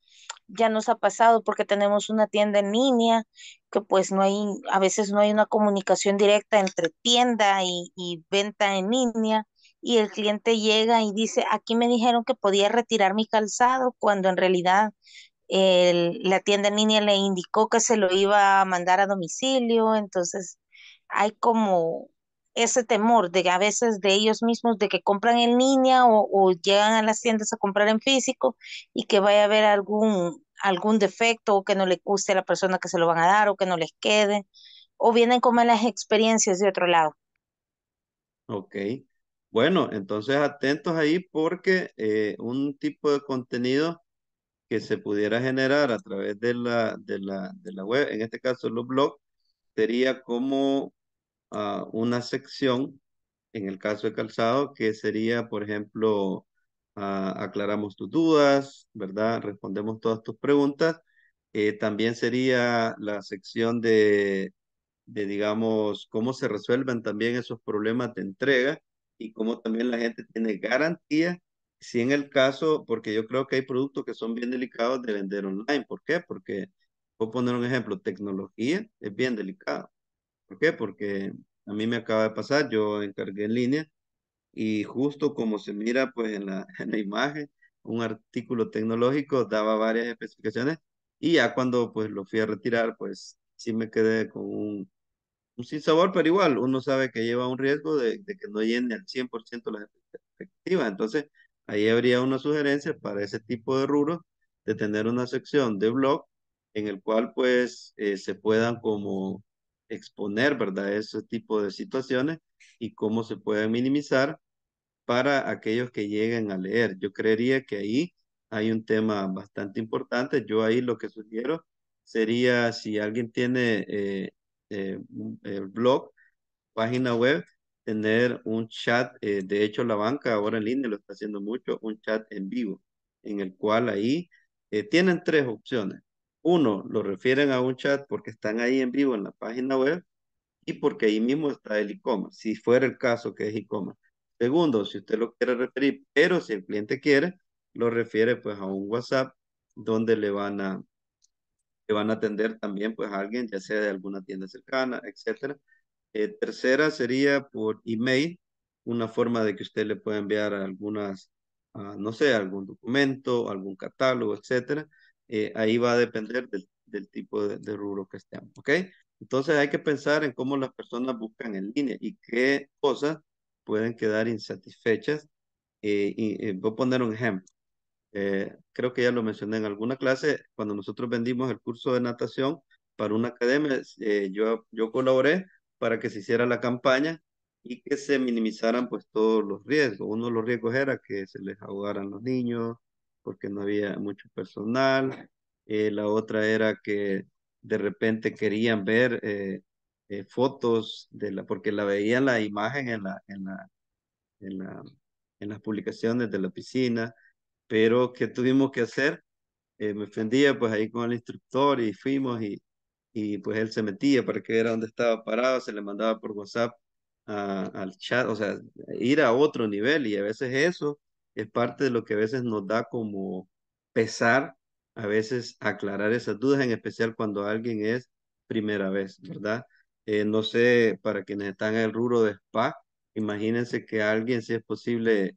Ya nos ha pasado porque tenemos una tienda en línea que pues no hay, a veces no hay una comunicación directa entre tienda y, venta en línea y el cliente llega y dice, aquí me dijeron que podía retirar mi calzado cuando en realidad el, la tienda en línea le indicó que se lo iba a mandar a domicilio, entonces hay como ese temor de a veces de ellos mismos de que compran en línea o, llegan a las tiendas a comprar en físico y que vaya a haber algún, algún defecto o que no le guste a la persona que se lo van a dar o que no les quede o vienen con malas experiencias de otro lado. Ok, bueno, entonces atentos ahí porque eh, un tipo de contenido que se pudiera generar a través de la, de la, de la web, en este caso los blogs, sería como ah, una sección, en el caso de calzado, que sería, por ejemplo, ah, aclaramos tus dudas, ¿verdad? Respondemos todas tus preguntas. Eh, también sería la sección de, de, digamos, cómo se resuelven también esos problemas de entrega y cómo también la gente tiene garantía si en el caso, porque yo creo que hay productos que son bien delicados de vender online. ¿Por qué? Porque, a poner un ejemplo, tecnología es bien delicado. ¿Por qué? Porque a mí me acaba de pasar, yo encargué en línea y justo como se mira pues en la, en la imagen, un artículo tecnológico daba varias especificaciones y ya cuando pues lo fui a retirar pues sí me quedé con un, un sin sabor, pero igual uno sabe que lleva un riesgo de, de que no llene al 100% las expectativas. Entonces, Ahí habría una sugerencia para ese tipo de rubros de tener una sección de blog en el cual pues eh, se puedan como exponer, ¿verdad? Ese tipo de situaciones y cómo se pueden minimizar para aquellos que lleguen a leer. Yo creería que ahí hay un tema bastante importante. Yo ahí lo que sugiero sería si alguien tiene el eh, eh, blog, página web, tener un chat, eh, de hecho la banca ahora en línea lo está haciendo mucho, un chat en vivo, en el cual ahí eh, tienen tres opciones. Uno, lo refieren a un chat porque están ahí en vivo en la página web y porque ahí mismo está el e-commerce, si fuera el caso que es e-commerce. Segundo, si usted lo quiere referir, pero si el cliente quiere, lo refiere pues a un WhatsApp donde le van a, le van a atender también pues a alguien, ya sea de alguna tienda cercana, etcétera eh, tercera sería por email, una forma de que usted le pueda enviar algunas, ah, no sé, algún documento, algún catálogo, etcétera. Eh, ahí va a depender del, tipo de, rubro que estemos, ¿ok? Entonces hay que pensar en cómo las personas buscan en línea y qué cosas pueden quedar insatisfechas. Eh, y, voy a poner un ejemplo. creo que ya lo mencioné en alguna clase, cuando nosotros vendimos el curso de natación para una academia, yo, yo colaboré para que se hiciera la campaña y que se minimizaran pues todos los riesgos. Uno de los riesgos era que se les ahogaran los niños porque no había mucho personal. Eh, la otra era que de repente querían ver eh, eh, fotos de la, porque la veían la imagen en la, en la, en la, en las publicaciones de la piscina, pero ¿qué tuvimos que hacer? me ofendía pues ahí con el instructor y fuimos y y pues él se metía para que viera dónde estaba parado, se le mandaba por WhatsApp al chat, o sea, ir a otro nivel y a veces eso es parte de lo que a veces nos da como pesar, a veces aclarar esas dudas, en especial cuando alguien es primera vez, ¿verdad? Eh, no sé, para quienes están en el rubro de spa, imagínense que alguien, si es posible,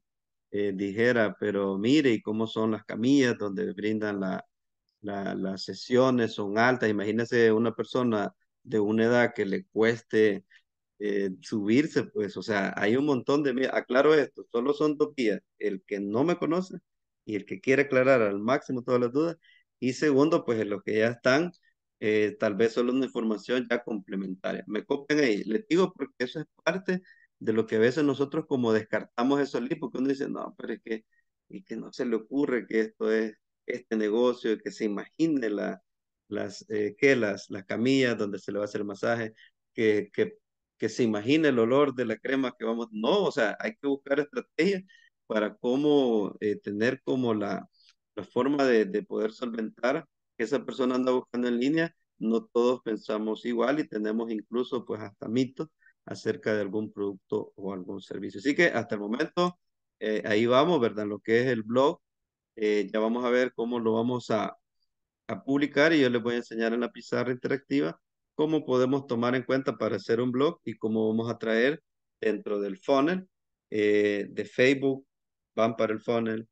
eh, dijera, pero mire, ¿y cómo son las camillas donde brindan la, las sesiones son altas. Imagínese una persona de una edad que le cueste eh, subirse, pues, o sea, hay un montón de... Aclaro esto, solo son dos días el que no me conoce y el que quiere aclarar al máximo todas las dudas. Y segundo, pues los que ya están, eh, tal vez solo una información ya complementaria. Me copian ahí. Les digo porque eso es parte de lo que a veces nosotros como descartamos eso allí, porque uno dice, no, pero es que, es que no se le ocurre que esto es este negocio, que se imagine la, las, eh, las, las camillas donde se le va a hacer el masaje, que, que, que se imagine el olor de la crema que vamos. No, o sea, hay que buscar estrategias para cómo eh, tener como la, la forma de, de, poder solventar que esa persona anda buscando en línea. No todos pensamos igual y tenemos incluso pues hasta mitos acerca de algún producto o algún servicio. Así que hasta el momento eh, ahí vamos, ¿verdad? Lo que es el blog, eh, ya vamos a ver cómo lo vamos a, publicar y yo les voy a enseñar en la pizarra interactiva cómo podemos tomar en cuenta para hacer un blog y cómo vamos a traer dentro del funnel eh, de Facebook, van para el funnel,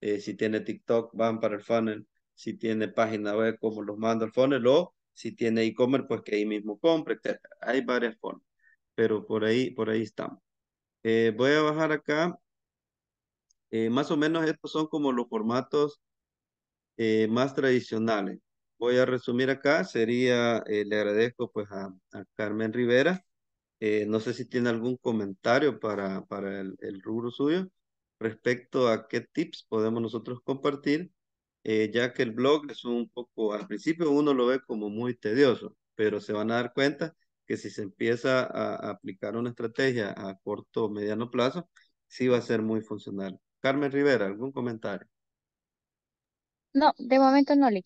eh, si tiene TikTok, van para el funnel, si tiene página web, cómo los manda al funnel, o si tiene e-commerce, pues que ahí mismo compre, etc. Hay varias formas, pero por ahí, por ahí estamos. voy a bajar acá eh, más o menos estos son como los formatos eh, más tradicionales. Voy a resumir acá, sería, eh, le agradezco pues a, Carmen Rivera. no sé si tiene algún comentario para, para el, rubro suyo respecto a qué tips podemos nosotros compartir, ya que el blog es un poco, al principio uno lo ve como muy tedioso, pero se van a dar cuenta que si se empieza a aplicar una estrategia a corto o mediano plazo, sí va a ser muy funcional. Carmen Rivera, ¿algún comentario? No, de momento no leí.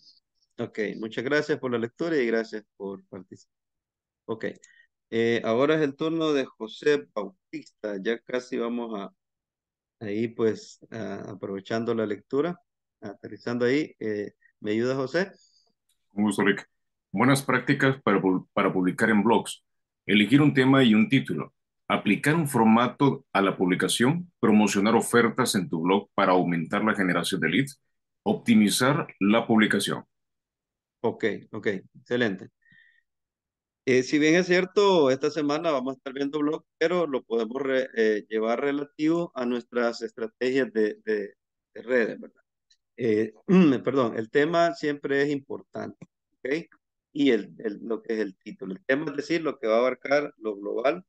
Ok, muchas gracias por la lectura y gracias por participar. Ok, eh, ahora es el turno de José Bautista. Ya casi vamos a, ahí pues, aprovechando la lectura, aterrizando ahí. Eh, ¿Me ayuda José? Buenas prácticas para, para publicar en blogs. Elegir un tema y un título aplicar un formato a la publicación, promocionar ofertas en tu blog para aumentar la generación de leads, optimizar la publicación. Ok, ok, excelente. Eh, si bien es cierto, esta semana vamos a estar viendo blog, pero lo podemos eh, llevar relativo a nuestras estrategias de, redes, ¿verdad? Eh, perdón, el tema siempre es importante, ¿ok? Y el, lo que es el título. El tema es decir, lo que va a abarcar lo global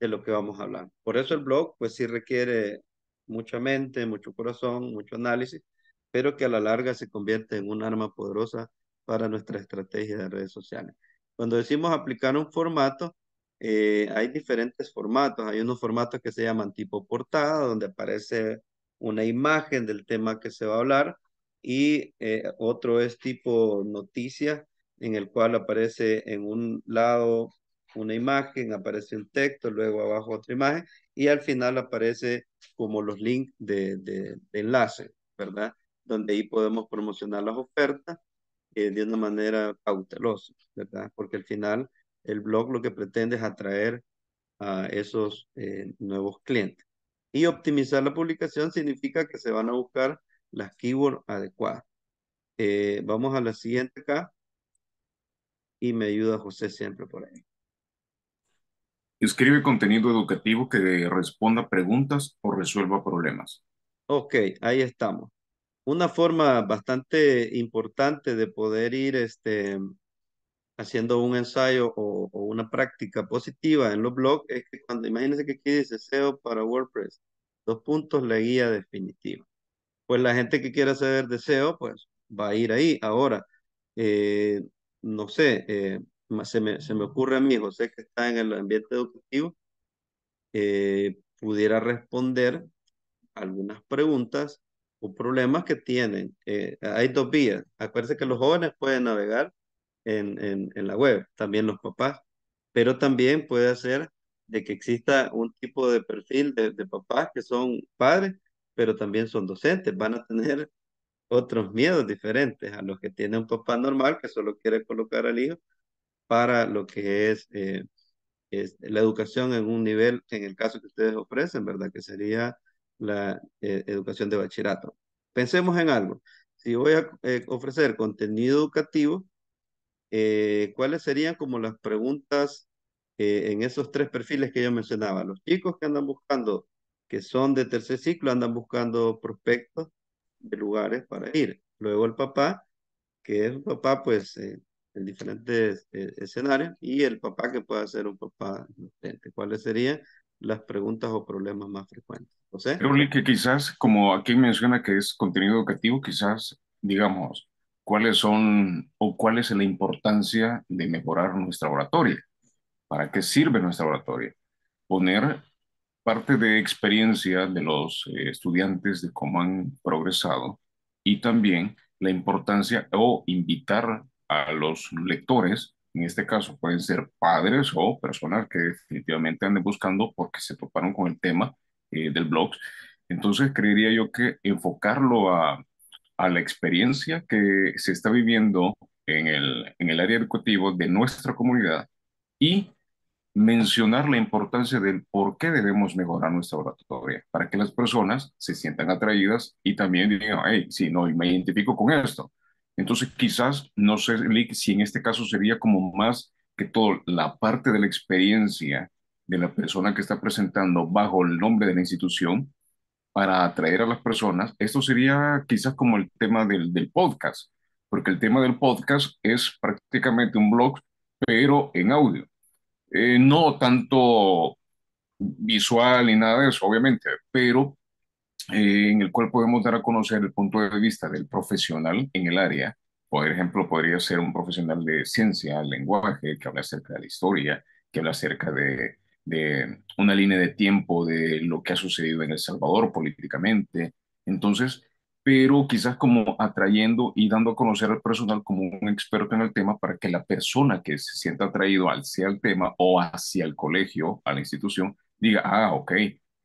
de lo que vamos a hablar. Por eso el blog, pues sí requiere mucha mente, mucho corazón, mucho análisis, pero que a la larga se convierte en un arma poderosa para nuestra estrategia de redes sociales. Cuando decimos aplicar un formato, eh, hay diferentes formatos. Hay unos formatos que se llaman tipo portada, donde aparece una imagen del tema que se va a hablar, y eh, otro es tipo noticia, en el cual aparece en un lado una imagen, aparece un texto, luego abajo otra imagen y al final aparece como los links de, de, enlace, ¿verdad? Donde ahí podemos promocionar las ofertas eh, de una manera cautelosa, ¿verdad? Porque al final el blog lo que pretende es atraer a esos eh, nuevos clientes. Y optimizar la publicación significa que se van a buscar las keywords adecuadas. Eh, vamos a la siguiente acá. Y me ayuda José siempre por ahí. Escribe contenido educativo que responda preguntas o resuelva problemas. Ok, ahí estamos. Una forma bastante importante de poder ir este, haciendo un ensayo o, una práctica positiva en los blogs es que cuando imagínense que aquí dice SEO para WordPress, dos puntos, la guía definitiva. Pues la gente que quiera saber de SEO, pues va a ir ahí. Ahora, eh, no sé, eh, se me, se me ocurre a mí, José, que está en el ambiente educativo, eh, pudiera responder algunas preguntas o problemas que tienen. Eh, hay dos vías. Acuérdense que los jóvenes pueden navegar en, en, la web, también los papás, pero también puede hacer de que exista un tipo de perfil de, de papás que son padres, pero también son docentes, van a tener otros miedos diferentes a los que tiene un papá normal que solo quiere colocar al hijo para lo que eh, es, la educación en un nivel, en el caso que ustedes ofrecen, ¿verdad? Que sería la eh, educación de bachillerato. Pensemos en algo. Si voy a eh, ofrecer contenido educativo, ¿cuáles serían como las preguntas en esos tres perfiles que yo mencionaba? Los chicos que andan buscando, que son de tercer ciclo, andan buscando prospectos de lugares para ir. Luego el papá, que es un papá pues en diferentes eh, escenarios y el papá que pueda ser un papá docente. ¿Cuáles serían las preguntas o problemas más frecuentes? José. Creo que quizás, como aquí menciona que es contenido educativo, quizás digamos cuáles son o cuál es la importancia de mejorar nuestra oratoria. ¿Para qué sirve nuestra oratoria? Poner parte de experiencia de los eh, estudiantes de cómo han progresado y también la importancia o invitar a los lectores, en este caso pueden ser padres o personas que definitivamente anden buscando porque se toparon con el tema eh, del blog. Entonces, creería yo que enfocarlo a, la experiencia que se está viviendo en el, en el área educativa de nuestra comunidad y mencionar la importancia del por qué debemos mejorar nuestra oratoria, para que las personas se sientan atraídas y también digan, hey, sí, no, me identifico con esto, entonces, quizás, no sé, si en este caso sería como más que todo la parte de la experiencia de la persona que está presentando bajo el nombre de la institución para atraer a las personas. Esto sería quizás como el tema del, podcast, porque el tema del podcast es prácticamente un blog, pero en audio. Eh, no tanto visual ni nada de eso, obviamente, pero eh, en el cual podemos dar a conocer el punto de vista del profesional en el área. Por ejemplo, podría ser un profesional de ciencia, lenguaje, que habla acerca de la historia, que habla acerca de, de una línea de tiempo de lo que ha sucedido en El Salvador políticamente. Entonces, pero quizás como atrayendo y dando a conocer al personal como un experto en el tema para que la persona que se sienta atraído hacia el tema o hacia el colegio, a la institución, diga, ah, ok,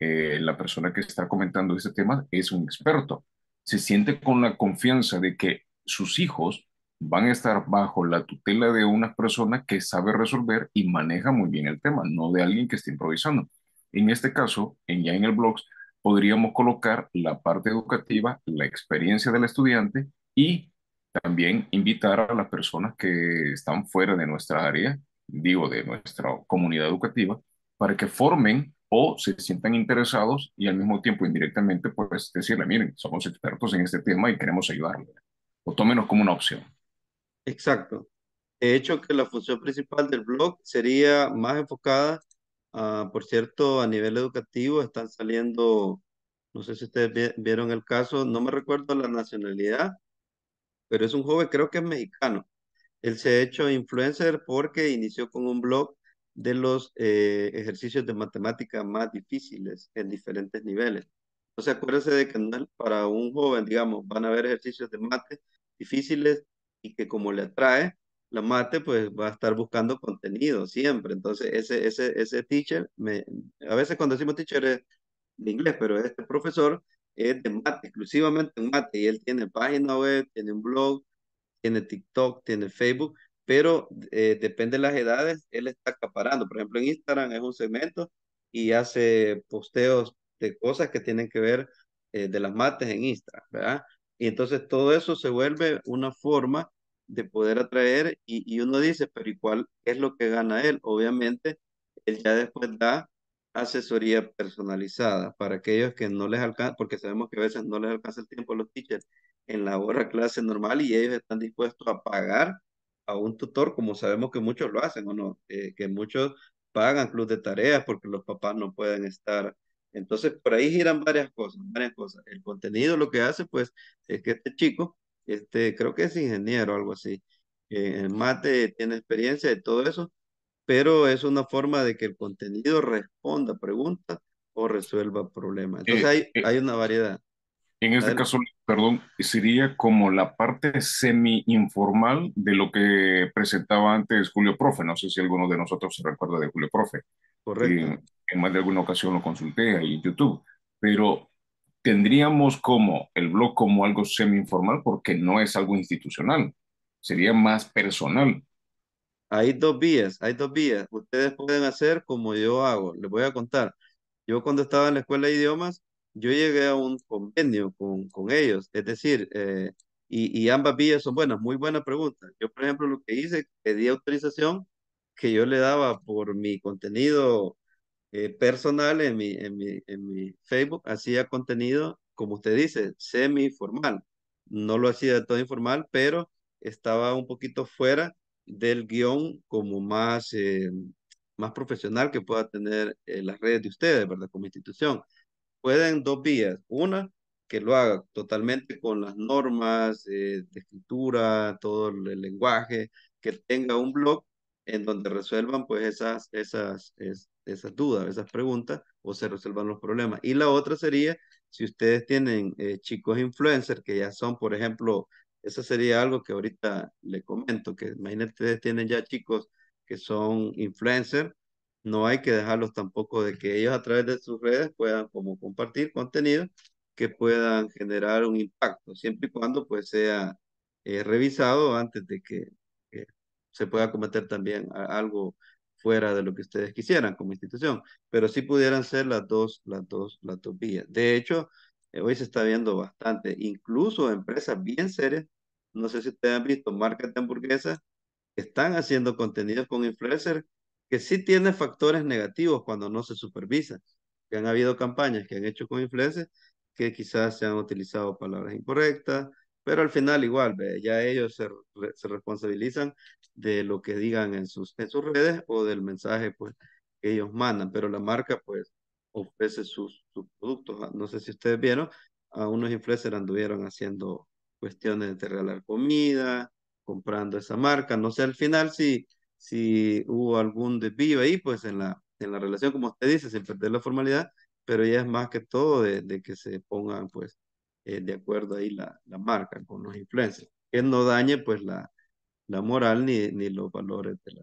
eh, la persona que está comentando este tema es un experto. Se siente con la confianza de que sus hijos van a estar bajo la tutela de una persona que sabe resolver y maneja muy bien el tema, no de alguien que esté improvisando. En este caso, en, ya en el blog, podríamos colocar la parte educativa, la experiencia del estudiante y también invitar a las personas que están fuera de nuestra área, digo, de nuestra comunidad educativa, para que formen o se sientan interesados y al mismo tiempo indirectamente pues decirle, miren, somos expertos en este tema y queremos ayudarle. O tómenos como una opción. Exacto. De hecho, que la función principal del blog sería más enfocada, ah, por cierto, a nivel educativo. Están saliendo, no sé si ustedes vieron el caso, no me recuerdo la nacionalidad, pero es un joven, creo que es mexicano. Él se ha hecho influencer porque inició con un blog de los eh, ejercicios de matemática más difíciles en diferentes niveles. Entonces, acuérdense de que para un joven, digamos, van a haber ejercicios de mate difíciles y que como le atrae la mate, pues va a estar buscando contenido siempre. Entonces, ese, ese, ese teacher, a veces cuando decimos teacher es de inglés, pero este profesor es de mate, exclusivamente en mate, y él tiene página web, tiene un blog, tiene TikTok, tiene Facebook, pero eh, depende de las edades, él está acaparando. Por ejemplo, en Instagram es un segmento y hace posteos de cosas que tienen que ver eh, de las mates en Instagram, ¿verdad? Y entonces todo eso se vuelve una forma de poder atraer y, y uno dice, pero ¿y cuál es lo que gana él? Obviamente, él ya después da asesoría personalizada para aquellos que no les alcanza, porque sabemos que a veces no les alcanza el tiempo a los teachers en la hora clase normal y ellos están dispuestos a pagar a un tutor, como sabemos que muchos lo hacen o no, eh, que muchos pagan club de tareas porque los papás no pueden estar. Entonces, por ahí giran varias cosas, varias cosas. El contenido lo que hace, pues, es que este chico, este, creo que es ingeniero o algo así, en eh, mate tiene experiencia de todo eso, pero es una forma de que el contenido responda preguntas o resuelva problemas. Entonces, eh, hay, hay una variedad. En este caso, perdón, sería como la parte semi-informal de lo que presentaba antes Julio Profe. No sé si alguno de nosotros se recuerda de Julio Profe. Correcto. Eh, en más de alguna ocasión lo consulté ahí en YouTube. Pero tendríamos como el blog como algo semi-informal porque no es algo institucional. Sería más personal. Hay dos vías, hay dos vías. Ustedes pueden hacer como yo hago. Les voy a contar. Yo cuando estaba en la escuela de idiomas, yo llegué a un convenio con, con ellos, es decir, eh, y, ambas vías son buenas, muy buenas preguntas. Yo, por ejemplo, lo que hice, pedí autorización que yo le daba por mi contenido eh, personal en mi, en, mi, en mi Facebook, hacía contenido, como usted dice, semi-formal. No lo hacía de todo informal, pero estaba un poquito fuera del guión como más, eh, más profesional que pueda tener las redes de ustedes, ¿verdad? Como institución pueden dos vías. Una, que lo haga totalmente con las normas eh, de escritura, todo el, lenguaje, que tenga un blog en donde resuelvan pues esas, esas, esas dudas, esas preguntas o se resuelvan los problemas. Y la otra sería, si ustedes tienen eh, chicos influencers que ya son, por ejemplo, eso sería algo que ahorita le comento, que imagínate, ustedes tienen ya chicos que son influencers no hay que dejarlos tampoco de que ellos a través de sus redes puedan como compartir contenido que puedan generar un impacto, siempre y cuando pues sea eh, revisado antes de que, eh, se pueda cometer también algo fuera de lo que ustedes quisieran como institución, pero sí pudieran ser las dos, las dos, las dos vías. De hecho, eh, hoy se está viendo bastante, incluso empresas bien serias, no sé si ustedes han visto marcas de hamburguesas, están haciendo contenidos con influencers que sí tiene factores negativos cuando no se supervisa. Que han habido campañas que han hecho con influencers que quizás se han utilizado palabras incorrectas, pero al final igual, ¿ve? ya ellos se, responsabilizan de lo que digan en sus, en sus redes o del mensaje pues, que ellos mandan, pero la marca pues ofrece sus, sus productos. Ah, no sé si ustedes vieron, a unos influencers anduvieron haciendo cuestiones de regalar comida, comprando esa marca, no sé al final si si hubo algún desvío ahí, pues en la, en la relación, como usted dice, sin perder la formalidad, pero ya es más que todo de, que se pongan pues eh, de acuerdo ahí la, la, marca con los influencers, que no dañe pues la, la moral ni, ni los valores de la,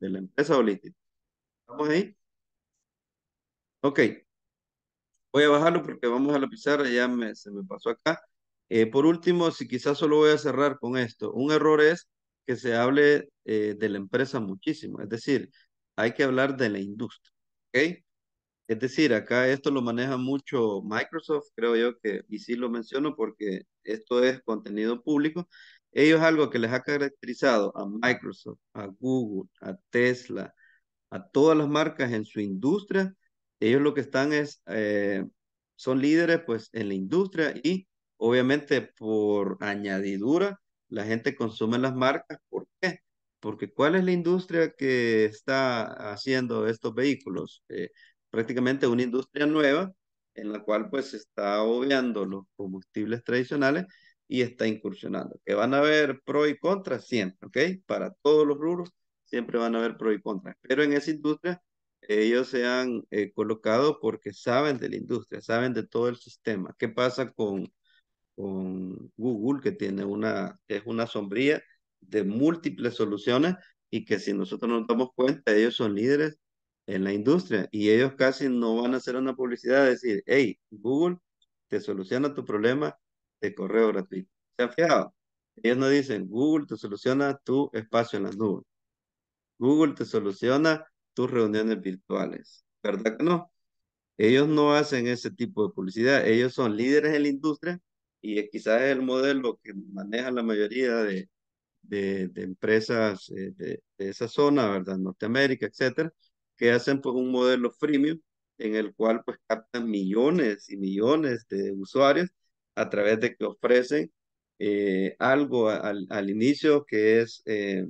de la empresa o ¿Estamos ahí? Ok. Voy a bajarlo porque vamos a la pizarra, ya me, se me pasó acá. Eh, por último, si quizás solo voy a cerrar con esto, un error es que se hable eh, de la empresa muchísimo, es decir, hay que hablar de la industria, ¿ok? Es decir, acá esto lo maneja mucho Microsoft, creo yo que, y sí lo menciono porque esto es contenido público, ellos algo que les ha caracterizado a Microsoft, a Google, a Tesla, a todas las marcas en su industria, ellos lo que están es, eh, son líderes pues en la industria y obviamente por añadidura la gente consume las marcas. ¿Por qué? Porque ¿cuál es la industria que está haciendo estos vehículos? Eh, prácticamente una industria nueva en la cual pues se está obviando los combustibles tradicionales y está incursionando. Que van a haber pro y contra siempre, ¿ok? Para todos los rubros siempre van a haber pro y contra. Pero en esa industria ellos se han eh, colocado porque saben de la industria, saben de todo el sistema. ¿Qué pasa con con Google, que tiene una, es una sombrilla de múltiples soluciones y que si nosotros nos damos cuenta, ellos son líderes en la industria y ellos casi no van a hacer una publicidad de decir, hey, Google te soluciona tu problema de correo gratuito. ¿Se han fijado? Ellos no dicen, Google te soluciona tu espacio en las nubes. Google te soluciona tus reuniones virtuales. ¿Verdad que no? Ellos no hacen ese tipo de publicidad. Ellos son líderes en la industria y quizás es el modelo que maneja la mayoría de, de, empresas eh, de, esa zona, ¿verdad? Norteamérica, etcétera, que hacen pues un modelo freemium en el cual pues captan millones y millones de usuarios a través de que ofrecen eh, algo al, inicio que es, eh,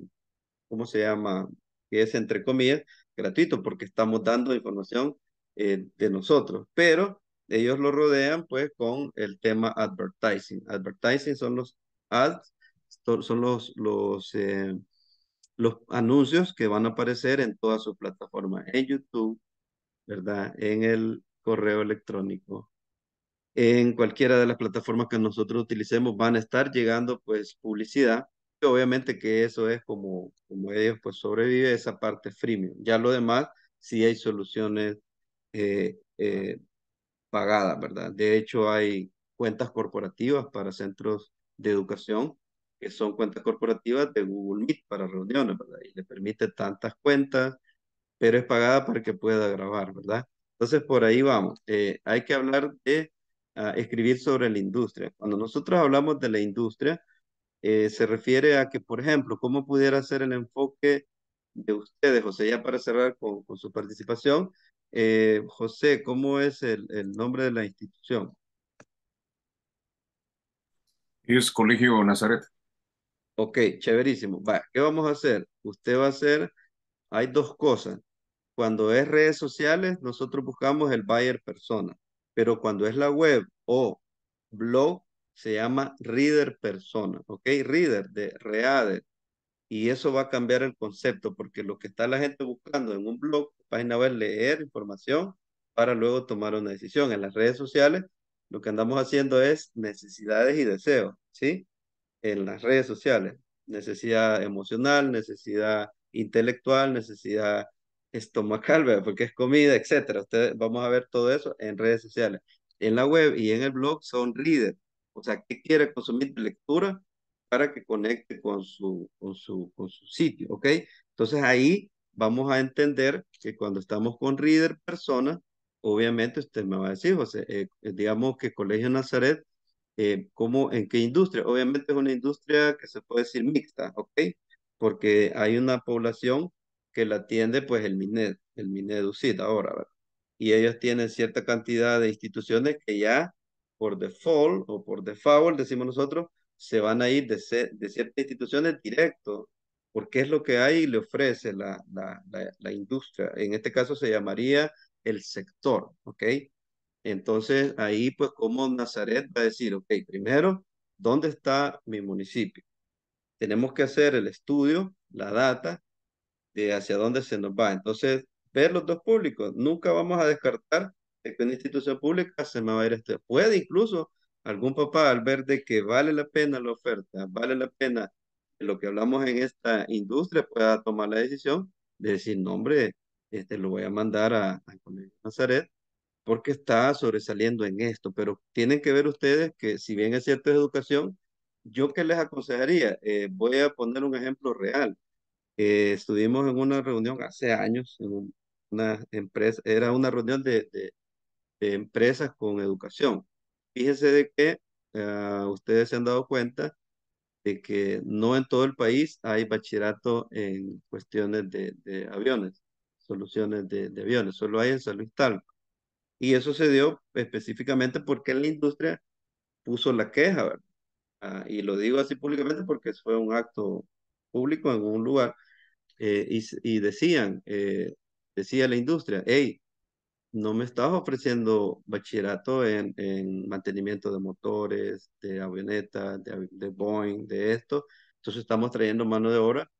¿cómo se llama? Que es entre comillas gratuito porque estamos dando información de nosotros, pero ellos lo rodean pues con el tema advertising. Advertising son los ads, son los, los, eh, los anuncios que van a aparecer en todas sus plataformas, en YouTube, ¿verdad? En el correo electrónico, en cualquiera de las plataformas que nosotros utilicemos van a estar llegando pues publicidad. obviamente que eso es como, como ellos pues sobrevive esa parte freemium. Ya lo demás, si hay soluciones eh, eh pagada, ¿verdad? De hecho, hay cuentas corporativas para centros de educación que son cuentas corporativas de Google Meet para reuniones, ¿verdad? Y le permite tantas cuentas, pero es pagada para que pueda grabar, ¿verdad? Entonces, por ahí vamos. Eh, hay que hablar de ah, escribir sobre la industria. Cuando nosotros hablamos de la industria, eh, se refiere a que, por ejemplo, cómo pudiera ser el enfoque de ustedes, José, ya para cerrar con su participación, eh, José, ¿cómo es el, nombre de la institución? Es Colegio Nazaret. Ok, chéverísimo. Va, ¿Qué vamos a hacer? Usted va a hacer, hay dos cosas. Cuando es redes sociales, nosotros buscamos el buyer persona, pero cuando es la web o blog, se llama reader persona, ¿ok? Reader de Reader y eso va a cambiar el concepto, porque lo que está la gente buscando en un blog, página web, leer información para luego tomar una decisión. En las redes sociales, lo que andamos haciendo es necesidades y deseos, ¿sí? En las redes sociales, necesidad emocional, necesidad intelectual, necesidad estomacal, ¿verdad? porque es comida, etcétera. Ustedes vamos a ver todo eso en redes sociales. En la web y en el blog son reader, o sea, ¿qué quiere consumir? Lectura para que conecte con su, con su, con su sitio, ¿ok? Entonces ahí vamos a entender que cuando estamos con reader persona, obviamente usted me va a decir, José, eh, eh, digamos que Colegio Nazaret, eh, ¿en qué industria? Obviamente es una industria que se puede decir mixta, ¿ok? Porque hay una población que la atiende pues el MINED, el MINED ahora, ¿verdad? Y ellos tienen cierta cantidad de instituciones que ya por default o por default, decimos nosotros, se van a ir de, ciertas instituciones directo, porque es lo que hay le ofrece la, industria. En este caso se llamaría el sector, ¿ok? Entonces ahí pues como Nazaret va a decir, ok, primero, ¿dónde está mi municipio? Tenemos que hacer el estudio, la data, de hacia dónde se nos va. Entonces, ver los dos públicos. Nunca vamos a descartar que una institución pública se me va a ir a este. Puede incluso algún papá al ver de que vale la pena la oferta, vale la pena lo que hablamos en esta industria, pueda tomar la decisión de decir, nombre hombre, este, lo voy a mandar a, Nazaret porque está sobresaliendo en esto, pero tienen que ver ustedes que si bien es cierto de educación, yo que les aconsejaría, eh, voy a poner un ejemplo real. Eh, estuvimos en una reunión hace años, en una empresa, era una reunión de empresas con educación. Fíjese de que ah, ustedes se han dado cuenta de que no en todo el país hay bachillerato en cuestiones de, aviones, soluciones de, aviones, solo hay en San Luis Y eso se dio específicamente porque la industria puso la queja, ¿verdad? Ah, y lo digo así públicamente porque fue un acto público en un lugar, eh, y, decían, eh, decía la industria, hey, no me estaba ofreciendo bachillerato en, en mantenimiento de motores, de avionetas, de, Boeing, de esto. Entonces estamos trayendo mano de obra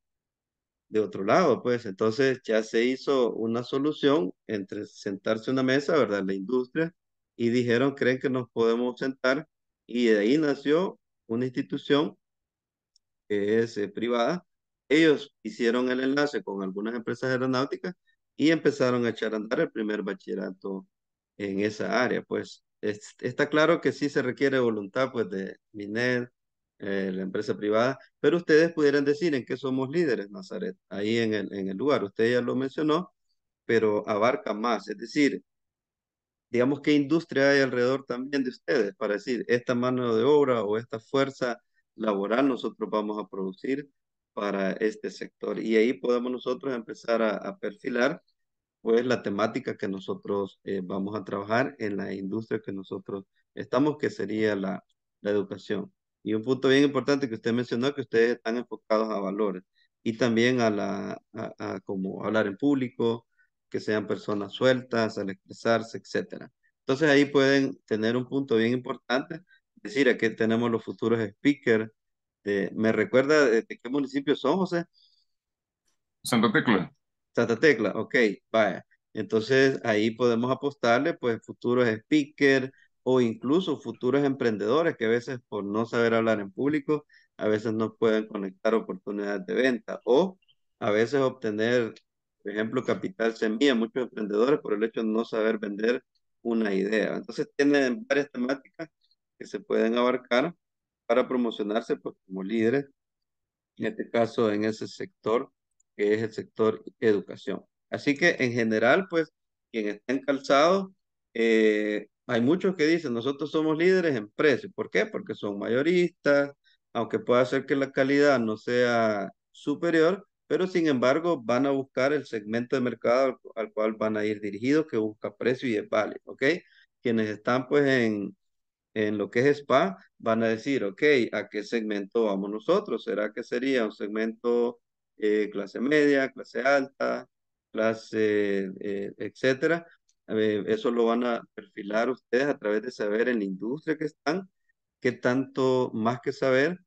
de otro lado, pues. Entonces ya se hizo una solución entre sentarse a una mesa, ¿verdad? La industria, y dijeron, ¿creen que nos podemos sentar? Y de ahí nació una institución que es eh, privada. Ellos hicieron el enlace con algunas empresas aeronáuticas y empezaron a echar a andar el primer bachillerato en esa área. Pues está claro que sí se requiere voluntad pues de MINED, eh, la empresa privada, pero ustedes pudieran decir en qué somos líderes, Nazaret, ahí en el, en el lugar. Usted ya lo mencionó, pero abarca más, es decir, digamos qué industria hay alrededor también de ustedes para decir, esta mano de obra o esta fuerza laboral nosotros vamos a producir para este sector. Y ahí podemos nosotros empezar a, perfilar pues la temática que nosotros eh, vamos a trabajar en la industria que nosotros estamos, que sería la, la educación. Y un punto bien importante que usted mencionó, que ustedes están enfocados a valores y también a la a, como hablar en público, que sean personas sueltas al expresarse, etcétera. Entonces ahí pueden tener un punto bien importante, decir aquí tenemos los futuros speakers este, ¿Me recuerda de, qué municipio son, José? ¿eh? Santa Tecla. Santa Tecla, ok, vaya. Entonces ahí podemos apostarle pues futuros speakers o incluso futuros emprendedores que a veces por no saber hablar en público, a veces no pueden conectar oportunidades de venta o a veces obtener, por ejemplo, capital semilla, muchos emprendedores por el hecho de no saber vender una idea. Entonces tienen varias temáticas que se pueden abarcar para promocionarse pues, como líderes, en este caso en ese sector, que es el sector educación. Así que en general, pues, quienes estén calzados, eh, hay muchos que dicen, nosotros somos líderes en precio. ¿Por qué? Porque son mayoristas, aunque pueda ser que la calidad no sea superior, pero sin embargo van a buscar el segmento de mercado al, cual van a ir dirigidos, que busca precio y es válido, ¿ok? Quienes están pues en, en lo que es spa, van a decir, ok, ¿a qué segmento vamos nosotros? ¿Será que sería un segmento eh, clase media, clase alta, clase, eh, etcétera? eso lo van a perfilar ustedes a través de saber en la industria que están, qué tanto más que saber,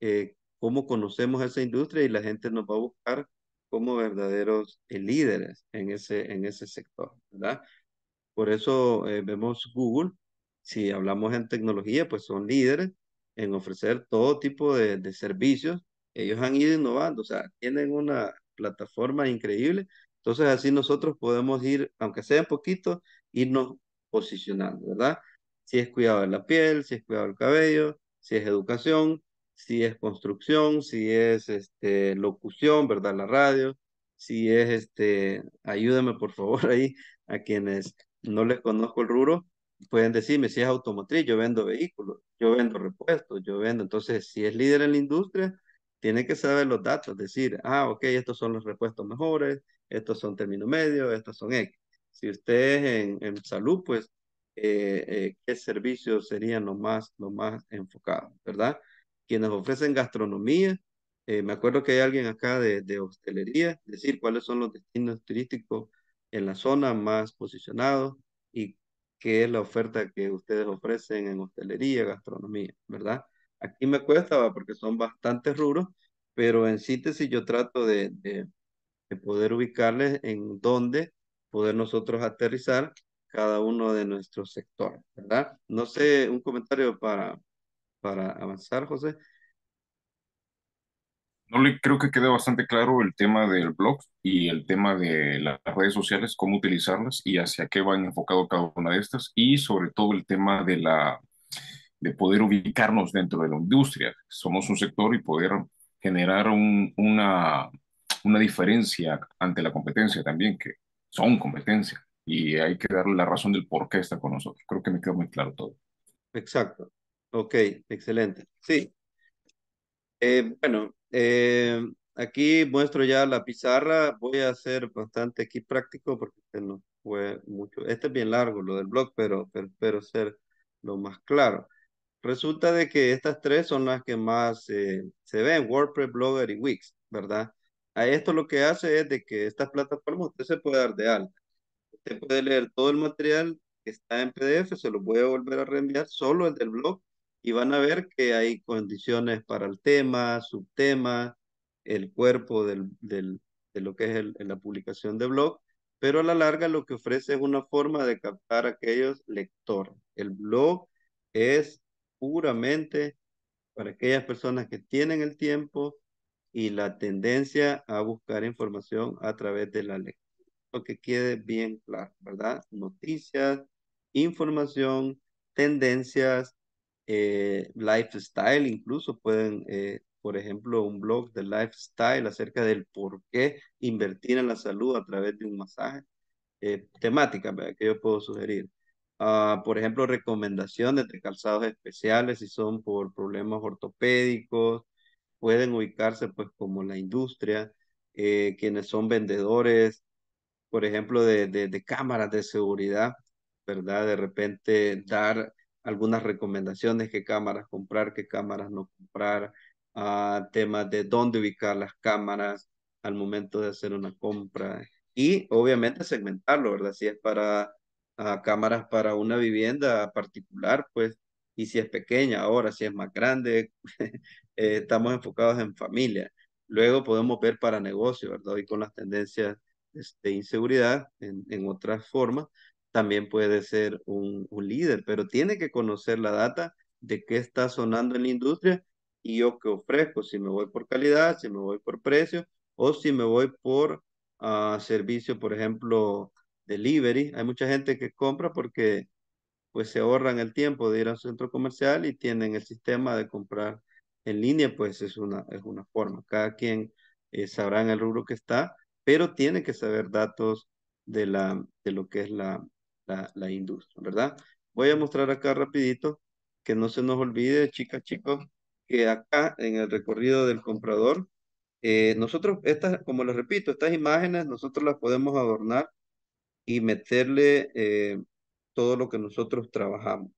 eh, cómo conocemos esa industria y la gente nos va a buscar como verdaderos líderes en ese, en ese sector, ¿verdad? Por eso vemos Google si hablamos en tecnología, pues son líderes en ofrecer todo tipo de, servicios. Ellos han ido innovando, o sea, tienen una plataforma increíble. Entonces así nosotros podemos ir, aunque sea un poquito, irnos posicionando, ¿verdad? Si es cuidado de la piel, si es cuidado del cabello, si es educación, si es construcción, si es este, locución, ¿verdad? La radio, si es, este, ayúdame por favor ahí a quienes no les conozco el rubro, pueden decirme si es automotriz, yo vendo vehículos, yo vendo repuestos, yo vendo. Entonces, si es líder en la industria, tiene que saber los datos, decir, ah, ok, estos son los repuestos mejores, estos son términos medio, estos son X. Si usted es en, en salud, pues, eh, eh, ¿qué servicios serían los más, los más enfocados, verdad? Quienes ofrecen gastronomía, eh, me acuerdo que hay alguien acá de, de hostelería, decir cuáles son los destinos turísticos en la zona más posicionados y que es la oferta que ustedes ofrecen en hostelería, gastronomía, ¿verdad? Aquí me cuesta porque son bastante ruros, pero en síntesis yo trato de, poder ubicarles en dónde poder nosotros aterrizar cada uno de nuestros sectores, ¿verdad? No sé, un comentario para, para avanzar, José no le creo que quede bastante claro el tema del blog y el tema de las redes sociales, cómo utilizarlas y hacia qué van enfocado cada una de estas y sobre todo el tema de la de poder ubicarnos dentro de la industria. Somos un sector y poder generar una, una diferencia ante la competencia también, que son competencia y hay que darle la razón del por qué está con nosotros. Creo que me quedó muy claro todo. Exacto. Ok, excelente. Sí, eh, bueno, eh, aquí muestro ya la pizarra. Voy a ser bastante aquí práctico porque este no fue mucho. Este es bien largo lo del blog, pero, pero espero ser lo más claro. Resulta de que estas tres son las que más eh, se ven, WordPress, Blogger y Wix, ¿verdad? A esto lo que hace es de que estas plataformas usted se puede dar de alta. Usted puede leer todo el material que está en PDF, se lo voy a volver a reenviar, solo el del blog y van a ver que hay condiciones para el tema, subtema, el cuerpo de lo que es el, la publicación de blog, pero a la larga lo que ofrece es una forma de captar a aquellos lectores. El blog es puramente para aquellas personas que tienen el tiempo y la tendencia a buscar información a través de la lectura. Lo que quede bien claro, ¿verdad? Noticias, información, tendencias, eh, lifestyle, incluso pueden, eh, por ejemplo, un blog de lifestyle acerca del por qué invertir en la salud a través de un masaje, eh, temática que yo puedo sugerir. Ah, por ejemplo, recomendaciones de calzados especiales si son por problemas ortopédicos, pueden ubicarse pues como la industria, quienes son vendedores, por ejemplo, de, de, de cámaras de seguridad, ¿verdad? De repente dar algunas recomendaciones, qué cámaras comprar, qué cámaras no comprar, ah, temas de dónde ubicar las cámaras al momento de hacer una compra y obviamente segmentarlo, ¿verdad? Si es para ah, cámaras para una vivienda particular, pues, y si es pequeña ahora, si es más grande, eh, estamos enfocados en familia. Luego podemos ver para negocio, ¿verdad? Y con las tendencias de este, inseguridad en otras formas, también puede ser un, líder, pero tiene que conocer la data de qué está sonando en la industria y yo qué ofrezco, si me voy por calidad, si me voy por precio o si me voy por ah, servicio, por ejemplo, delivery. Hay mucha gente que compra porque pues se ahorran el tiempo de ir a un centro comercial y tienen el sistema de comprar en línea, pues es una, es una forma. Cada quien eh, sabrá en el rubro que está, pero tiene que saber datos de, la, de lo que es la, la, industria, ¿verdad? Voy a mostrar acá rapidito, que no se nos olvide, chicas, chicos, que acá en el recorrido del comprador, eh, nosotros, estas, como les repito, estas imágenes nosotros las podemos adornar y meterle eh, todo lo que nosotros trabajamos.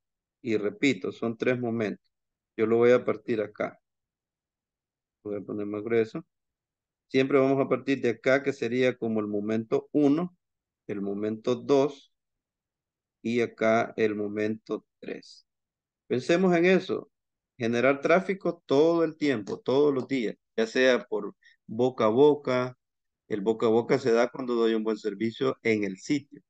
Y repito, son tres momentos. Yo lo voy a partir acá. Voy a poner más grueso. Siempre vamos a partir de acá, que sería como el momento uno, el momento 2, y acá el momento 3. Pensemos en eso, generar tráfico todo el tiempo, todos los días, ya sea por boca a boca. El boca a boca se da cuando doy un buen servicio en el sitio.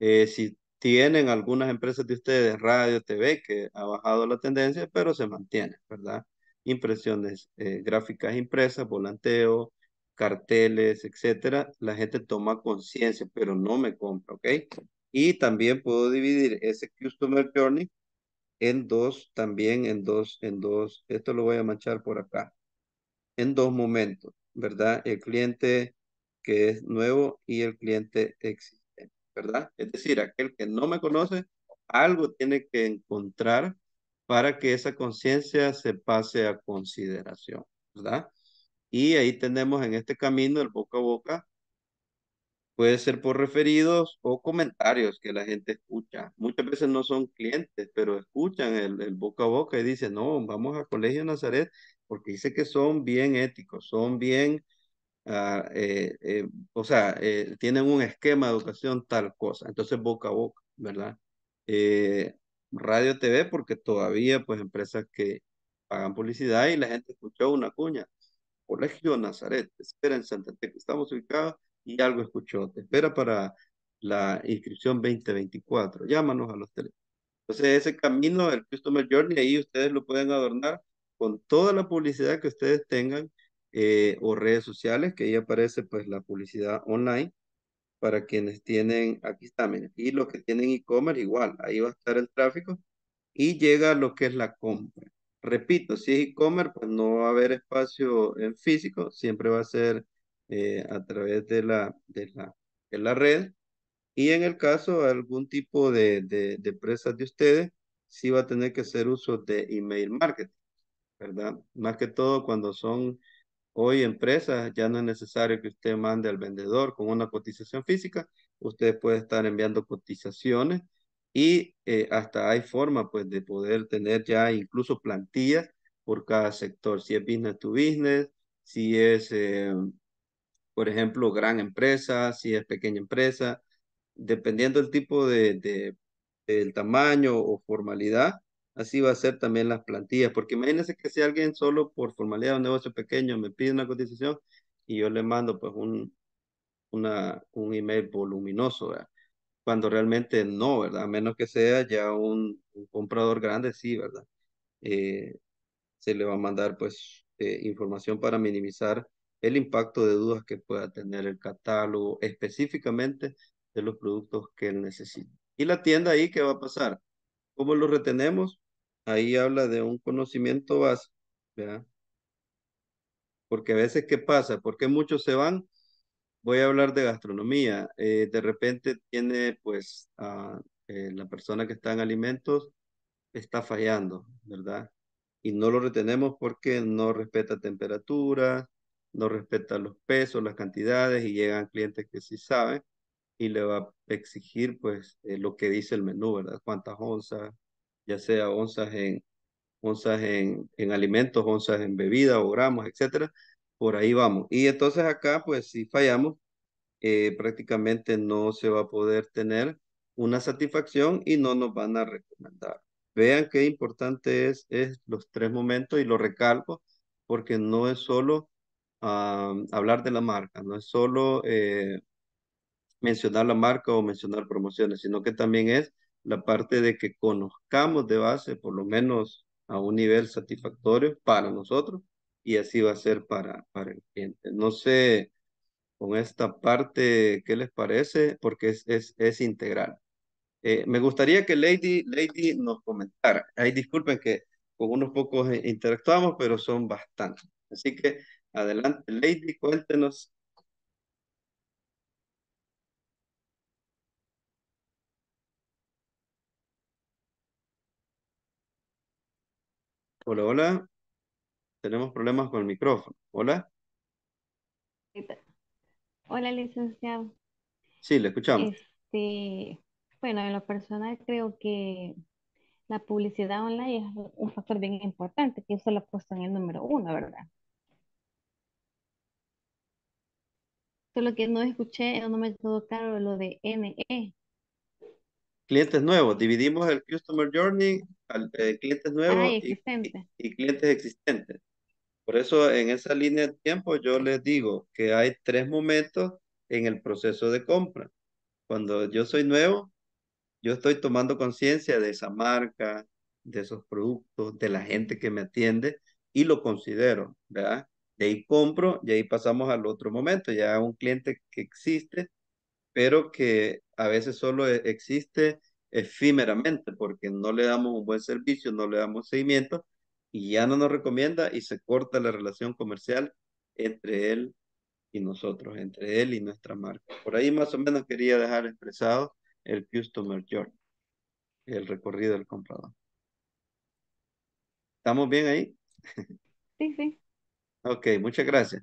Eh, si tienen algunas empresas de ustedes, radio, TV, que ha bajado la tendencia, pero se mantiene, ¿verdad? Impresiones eh, gráficas impresas, volanteo, carteles, etcétera. La gente toma conciencia, pero no me compra, ¿ok? Y también puedo dividir ese Customer Journey en dos, también en dos, en dos. Esto lo voy a manchar por acá. En dos momentos, ¿verdad? El cliente que es nuevo y el cliente existente, ¿verdad? Es decir, aquel que no me conoce, algo tiene que encontrar para que esa conciencia se pase a consideración, ¿verdad? Y ahí tenemos en este camino el boca a boca Puede ser por referidos o comentarios que la gente escucha. Muchas veces no son clientes, pero escuchan el, el boca a boca y dicen, no, vamos a Colegio Nazaret porque dice que son bien éticos, son bien, ah, eh, eh, o sea, eh, tienen un esquema de educación tal cosa. Entonces boca a boca, ¿verdad? radio TV porque todavía pues empresas que pagan publicidad y la gente escuchó una cuña. Colegio Nazaret, espera en Santa Tecla. Estamos ubicados y algo escuchó. Te espera para la inscripción 2024. Llámanos a los teléfonos. Entonces, ese camino del Customer Journey, ahí ustedes lo pueden adornar con toda la publicidad que ustedes tengan eh, o redes sociales, que ahí aparece pues la publicidad online para quienes tienen, aquí está, y los que tienen e-commerce igual, ahí va a estar el tráfico y llega lo que es la compra. Repito, si es e-commerce, pues no va a haber espacio en físico, siempre va a ser eh, a través de la, de la, de, la, red. Y en el caso de algún tipo de, de, de empresas de ustedes, sí va a tener que hacer uso de email marketing, ¿verdad? Más que todo cuando son hoy empresas, ya no es necesario que usted mande al vendedor con una cotización física, usted puede estar enviando cotizaciones y eh, hasta hay forma pues de poder tener ya incluso plantillas por cada sector, si es business to business, si es eh, por ejemplo, gran empresa, si es pequeña empresa, dependiendo del tipo de, del tamaño o formalidad, así va a ser también las plantillas, porque imagínense que si alguien solo por formalidad de un negocio pequeño me pide una cotización y yo le mando pues un, una, un email voluminoso, cuando realmente no, ¿verdad? A menos que sea ya un, comprador grande, sí, ¿verdad? Eh, se le va a mandar pues eh, información para minimizar el impacto de dudas que pueda tener el catálogo específicamente de los productos que él necesita. Y la tienda ahí, ¿qué va a pasar? ¿Cómo lo retenemos? Ahí habla de un conocimiento base ¿verdad? Porque a veces, ¿qué pasa? Porque muchos se van? Voy a hablar de gastronomía. Eh, de repente tiene, pues, ah, eh, la persona que está en alimentos está fallando, ¿verdad? Y no lo retenemos porque no respeta temperatura, no respeta los pesos, las cantidades y llegan clientes que sí saben y le va a exigir pues eh, lo que dice el menú, ¿verdad? Cuántas onzas, ya sea onzas en, onzas en, en alimentos, onzas en bebida o gramos, etcétera. Por ahí vamos. Y entonces acá pues si fallamos, eh, prácticamente no se va a poder tener una satisfacción y no nos van a recomendar. Vean qué importante es, es los tres momentos y lo recalco porque no es solo Mm, hablar de la marca, no es solo eh, mencionar la marca o mencionar promociones, sino que también es la parte de que conozcamos de base, por lo menos a un nivel satisfactorio para nosotros, y así va a ser para, para el cliente. No sé con esta parte qué les parece, porque es, es, es integral. Eh, me gustaría que Lady, Lady nos comentara. Ahí disculpen que con unos pocos eh, interactuamos, pero son bastantes. Así que Adelante, Lady, cuéntenos. Hola, hola. Tenemos problemas con el micrófono. Hola. Hola, licenciado. Sí, le escuchamos. Este, bueno, en lo personal creo que la publicidad online es un factor bien importante, que eso lo he puesto en el número uno, ¿verdad? Solo que no escuché, no me quedó claro lo de NE. Clientes nuevos. Dividimos el Customer Journey al eh, clientes nuevos y, y clientes existentes. Por eso en esa línea de tiempo yo les digo que hay tres momentos en el proceso de compra. Cuando yo soy nuevo, yo estoy tomando conciencia de esa marca, de esos productos, de la gente que me atiende y lo considero, ¿verdad? de ahí compro y ahí pasamos al otro momento, ya un cliente que existe, pero que a veces solo e-, existe efímeramente porque no le damos un buen servicio, no le damos seguimiento y ya no nos recomienda y se corta la relación comercial entre él y nosotros, entre él y nuestra marca. Por ahí más o menos quería dejar expresado el Customer Journey, el recorrido del comprador. ¿Estamos bien ahí? Sí, sí. Ok, muchas gracias.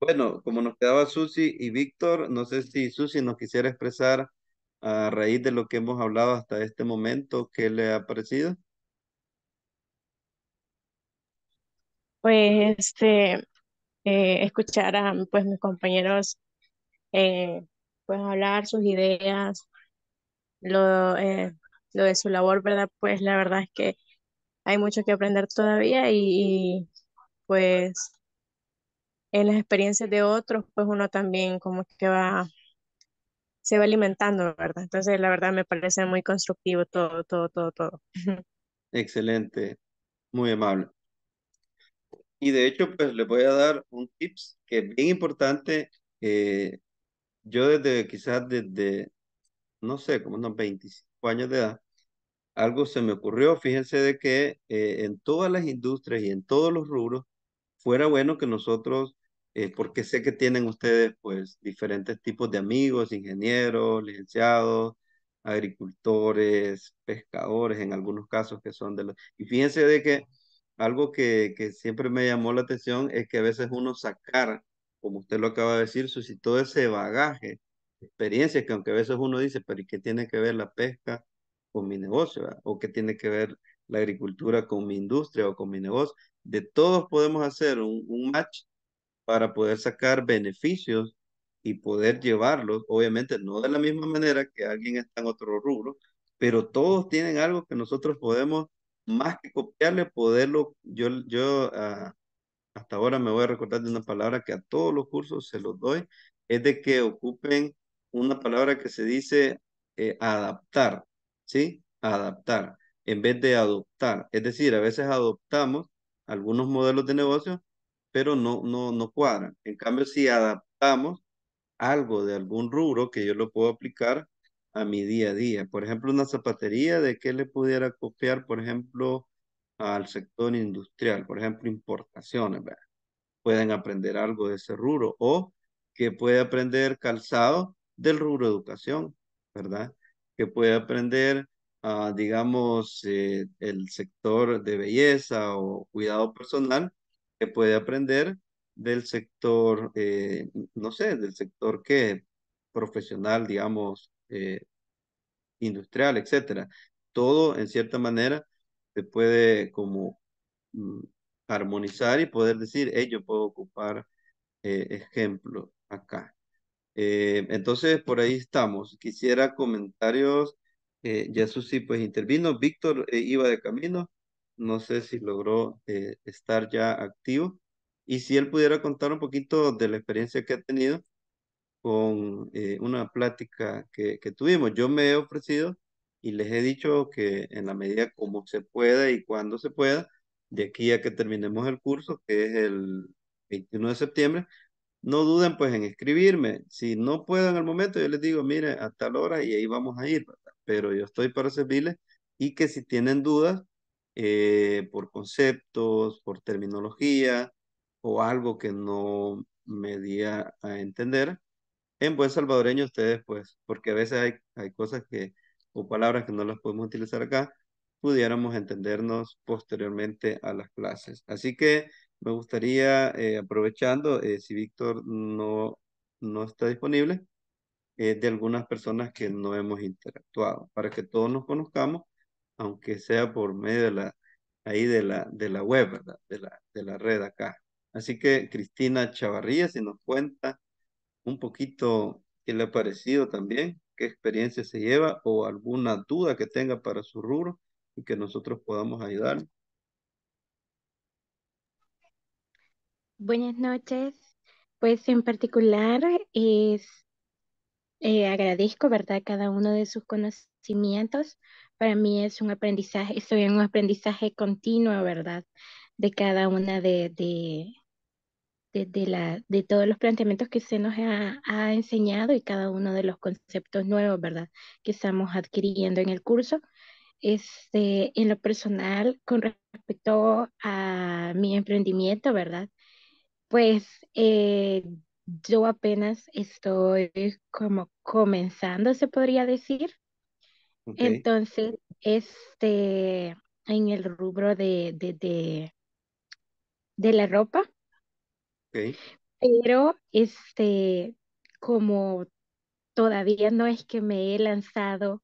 Bueno, como nos quedaba Susi y Víctor, no sé si Susi nos quisiera expresar a raíz de lo que hemos hablado hasta este momento, ¿qué le ha parecido? Pues este, eh, escuchar a pues, mis compañeros eh, pues hablar sus ideas, lo, eh, lo de su labor, ¿verdad? Pues la verdad es que hay mucho que aprender todavía y pues en las experiencias de otros, pues uno también como que va, se va alimentando, ¿verdad? Entonces, la verdad me parece muy constructivo todo, todo, todo, todo. Excelente, muy amable. Y de hecho, pues les voy a dar un tips que es bien importante. Eh, yo desde quizás desde, no sé, como unos 25 años de edad, algo se me ocurrió. Fíjense de que eh, en todas las industrias y en todos los rubros, fuera bueno que nosotros eh, porque sé que tienen ustedes pues diferentes tipos de amigos, ingenieros, licenciados, agricultores, pescadores, en algunos casos que son de los... Y fíjense de que algo que, siempre me llamó la atención es que a veces uno sacar, como usted lo acaba de decir, suscitó ese bagaje, experiencias que aunque a veces uno dice, pero ¿y qué tiene que ver la pesca con mi negocio? Ah? ¿O qué tiene que ver la agricultura con mi industria o con mi negocio? De todos podemos hacer un, un match para poder sacar beneficios y poder llevarlos, obviamente no de la misma manera que alguien está en otro rubro, pero todos tienen algo que nosotros podemos, más que copiarle, poderlo, yo, yo ah, hasta ahora me voy a recordar de una palabra que a todos los cursos se los doy, es de que ocupen una palabra que se dice eh, adaptar, ¿sí? Adaptar, en vez de adoptar. Es decir, a veces adoptamos algunos modelos de negocio, pero no, no, no cuadran. En cambio, si adaptamos algo de algún rubro que yo lo puedo aplicar a mi día a día. Por ejemplo, una zapatería, ¿de qué le pudiera copiar, por ejemplo, al sector industrial? Por ejemplo, importaciones, ¿verdad? Pueden aprender algo de ese rubro o que puede aprender calzado del rubro educación, ¿verdad? Que puede aprender, ah, digamos, eh, el sector de belleza o cuidado personal que puede aprender del sector, eh, no sé, del sector que profesional, digamos, eh, industrial, etcétera. Todo, en cierta manera, se puede como mm, armonizar y poder decir, hey, yo puedo ocupar eh, ejemplo acá. entonces, por ahí estamos. Quisiera comentarios. ya Jesús sí, pues intervino. Víctor iba de camino no sé si logró eh, estar ya activo. Y si él pudiera contar un poquito de la experiencia que ha tenido con eh, una plática que, que tuvimos. Yo me he ofrecido y les he dicho que en la medida como se pueda y cuando se pueda, de aquí a que terminemos el curso, que es el 21 de septiembre, no duden pues en escribirme. Si no puedo en el momento, yo les digo, mire, a tal hora y ahí vamos a ir, pero yo estoy para servirles y que si tienen dudas, eh, por conceptos, por terminología o algo que no me di a, entender. En buen salvadoreño ustedes pues, porque a veces hay, hay cosas que o palabras que no las podemos utilizar acá, pudiéramos entendernos posteriormente a las clases. Así que me gustaría, eh, aprovechando, eh, si Víctor no, no está disponible, de algunas personas que no hemos interactuado, para que todos nos conozcamos aunque sea por medio de la, ahí de la, de la web, De la, de la red acá. Así que Cristina Chavarría, si nos cuenta un poquito qué le ha parecido también, qué experiencia se lleva o alguna duda que tenga para su rubro y que nosotros podamos ayudar. Buenas noches. Pues en particular es, eh, agradezco, ¿verdad?, cada uno de sus conocimientos para mí es un aprendizaje, estoy en un aprendizaje continuo, ¿verdad? De cada una de, de, la, de todos los planteamientos que se nos ha, enseñado y cada uno de los conceptos nuevos, ¿verdad? Que estamos adquiriendo en el curso. Este, en lo personal, con respecto a mi emprendimiento, ¿verdad? Pues eh, yo apenas estoy como comenzando, se podría decir. Entonces, este, en el rubro de, de, de, la ropa. Pero, este, como todavía no es que me he lanzado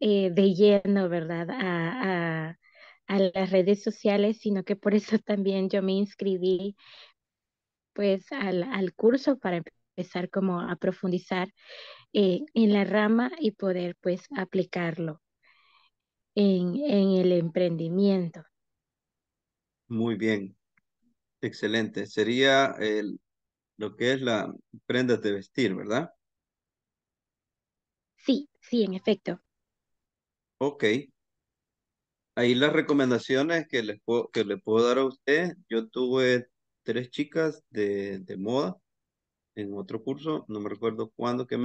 eh, de lleno, ¿verdad? A, a, a, las redes sociales, sino que por eso también yo me inscribí pues al, al curso para empezar como a profundizar eh, en la rama y poder pues aplicarlo en, en el emprendimiento. Muy bien, excelente. Sería el, lo que es la prenda de vestir, ¿verdad? Sí, sí, en efecto. Ok. Ahí las recomendaciones que les puedo, que le puedo dar a usted. Yo tuve tres chicas de, moda en otro curso, no me recuerdo cuándo qué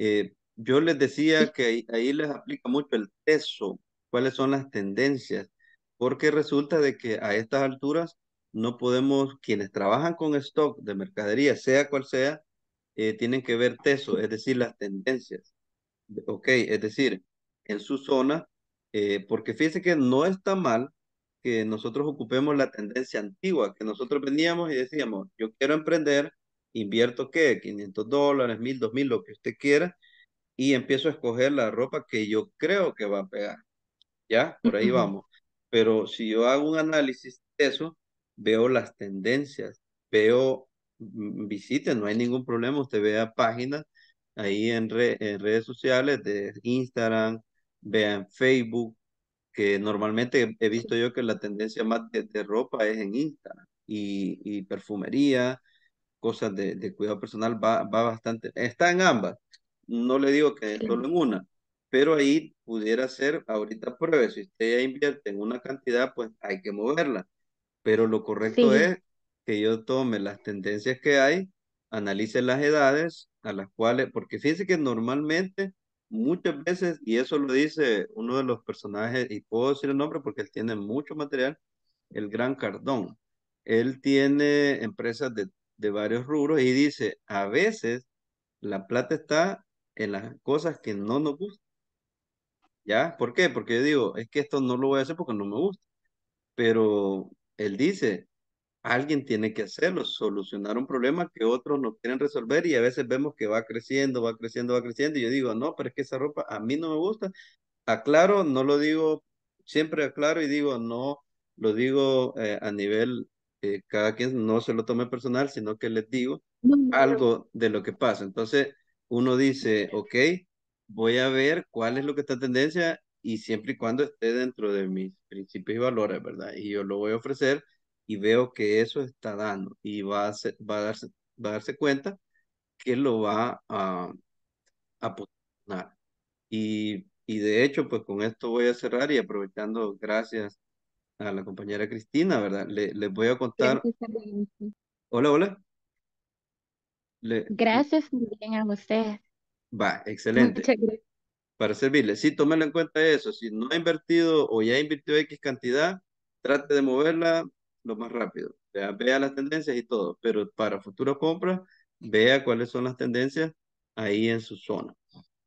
eh, yo les decía que ahí, les aplica mucho el teso, cuáles son las tendencias, porque resulta de que a estas alturas no podemos, quienes trabajan con stock de mercadería, sea cual sea, eh, tienen que ver teso, es decir, las tendencias. Ok, es decir, en su zona, eh, porque fíjense que no está mal que nosotros ocupemos la tendencia antigua, que nosotros veníamos y decíamos, yo quiero emprender, invierto qué, 500 dólares, 1000, 2000, lo que usted quiera, y empiezo a escoger la ropa que yo creo que va a pegar. ¿Ya? Por ahí vamos. Pero si yo hago un análisis de eso, veo las tendencias, veo, mm, visite no hay ningún problema, usted vea páginas ahí en, en redes sociales de Instagram, vea en Facebook, que normalmente he visto yo que la tendencia más de, ropa es en Instagram y, y perfumería, cosas de, cuidado personal va, bastante, está en ambas, no le digo que solo en una, pero ahí pudiera ser ahorita pruebe, si usted ya invierte en una cantidad, pues hay que moverla, pero lo correcto es que yo tome las tendencias que hay, analice las edades a las cuales, porque fíjense que normalmente muchas veces, y eso lo dice uno de los personajes, y puedo decir el nombre porque él tiene mucho material, el Gran Cardón. Él tiene empresas de de varios rubros y dice, a veces la plata está en las cosas que no nos gustan. ¿Ya? ¿Por qué? Porque yo digo, es que esto no lo voy a hacer porque no me gusta. Pero él dice, alguien tiene que hacerlo, solucionar un problema que otros no quieren resolver y a veces vemos que va creciendo, va creciendo, va creciendo y yo digo, no, pero es que esa ropa a mí no me gusta. Aclaro, no lo digo, siempre aclaro y digo, no, lo digo eh, a nivel cada quien no se lo tome personal, sino que les digo algo de lo que pasa. Entonces, uno dice, ok, voy a ver cuál es lo que está tendencia y siempre y cuando esté dentro de mis principios y valores, ¿verdad? Y yo lo voy a ofrecer y veo que eso está dando y va a, va a, darse, va a darse cuenta que lo va a, a Y, y de hecho, pues con esto voy a cerrar y aprovechando, gracias a la compañera Cristina, ¿verdad? Le, les voy a contar. hola, hola. gracias Gracias bien a usted. Va, excelente. Para servirle, sí, tómelo en cuenta eso. Si no ha invertido o ya invirtió X cantidad, trate de moverla lo más rápido. Vea, las tendencias y todo, pero para futuras compras, vea cuáles son las tendencias ahí en su zona.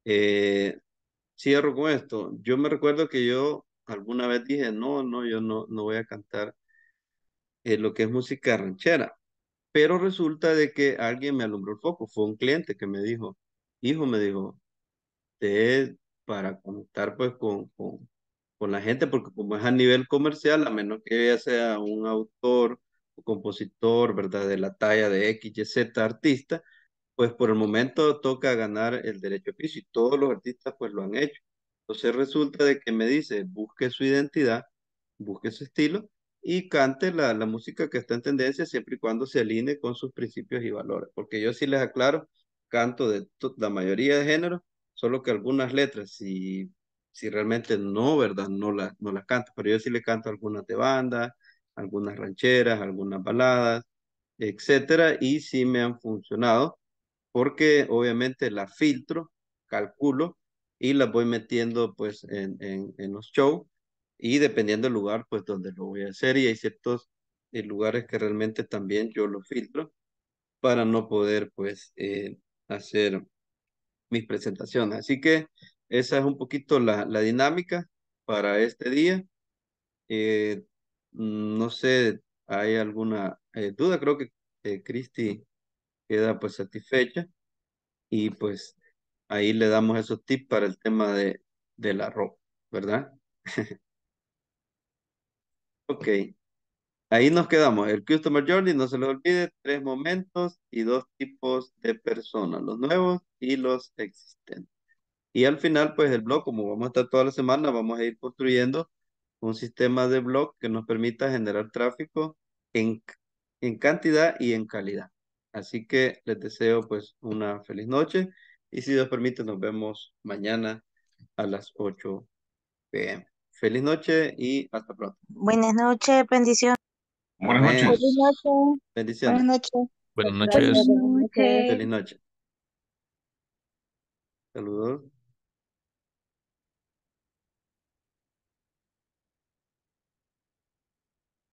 Eh, cierro con esto. Yo me recuerdo que yo alguna vez dije, no, no, yo no, no voy a cantar eh, lo que es música ranchera. Pero resulta de que alguien me alumbró el foco, fue un cliente que me dijo, hijo, me dijo, te, para conectar pues con, con, con la gente, porque como es a nivel comercial, a menos que sea un autor o compositor, ¿verdad? De la talla de X, Y, Z artista, pues por el momento toca ganar el derecho de piso y todos los artistas pues lo han hecho. Entonces resulta de que me dice, busque su identidad, busque su estilo y cante la, música que está en tendencia siempre y cuando se alinee con sus principios y valores. Porque yo sí les aclaro, canto de la mayoría de géneros, solo que algunas letras, si, si realmente no, ¿verdad? No las no las canto, pero yo sí le canto algunas de banda, algunas rancheras, algunas baladas, etcétera, y sí me han funcionado, porque obviamente la filtro, calculo y las voy metiendo pues en, en, en los shows y dependiendo del lugar pues donde lo voy a hacer y hay ciertos eh, lugares que realmente también yo lo filtro para no poder pues eh, hacer mis presentaciones. Así que esa es un poquito la, la dinámica para este día. Eh, mm, no sé, hay alguna duda, creo que Cristi queda pues satisfecha y pues ahí le damos esos tips para el tema de, de la ropa, ¿verdad? ok. Ahí nos quedamos. El Customer Journey, no se le olvide, tres momentos y dos tipos de personas, los nuevos y los existentes. Y al final, pues el blog, como vamos a estar toda la semana, vamos a ir construyendo un sistema de blog que nos permita generar tráfico en, en cantidad y en calidad. Así que les deseo pues una feliz noche. Y si Dios permite, nos vemos mañana a las 8 pm. Feliz noche y hasta pronto. Buenas noches, bendiciones. Buenas noches. Bendiciones. Buenas noches. Buenas noches. Buenas noches. Feliz noche. Saludos.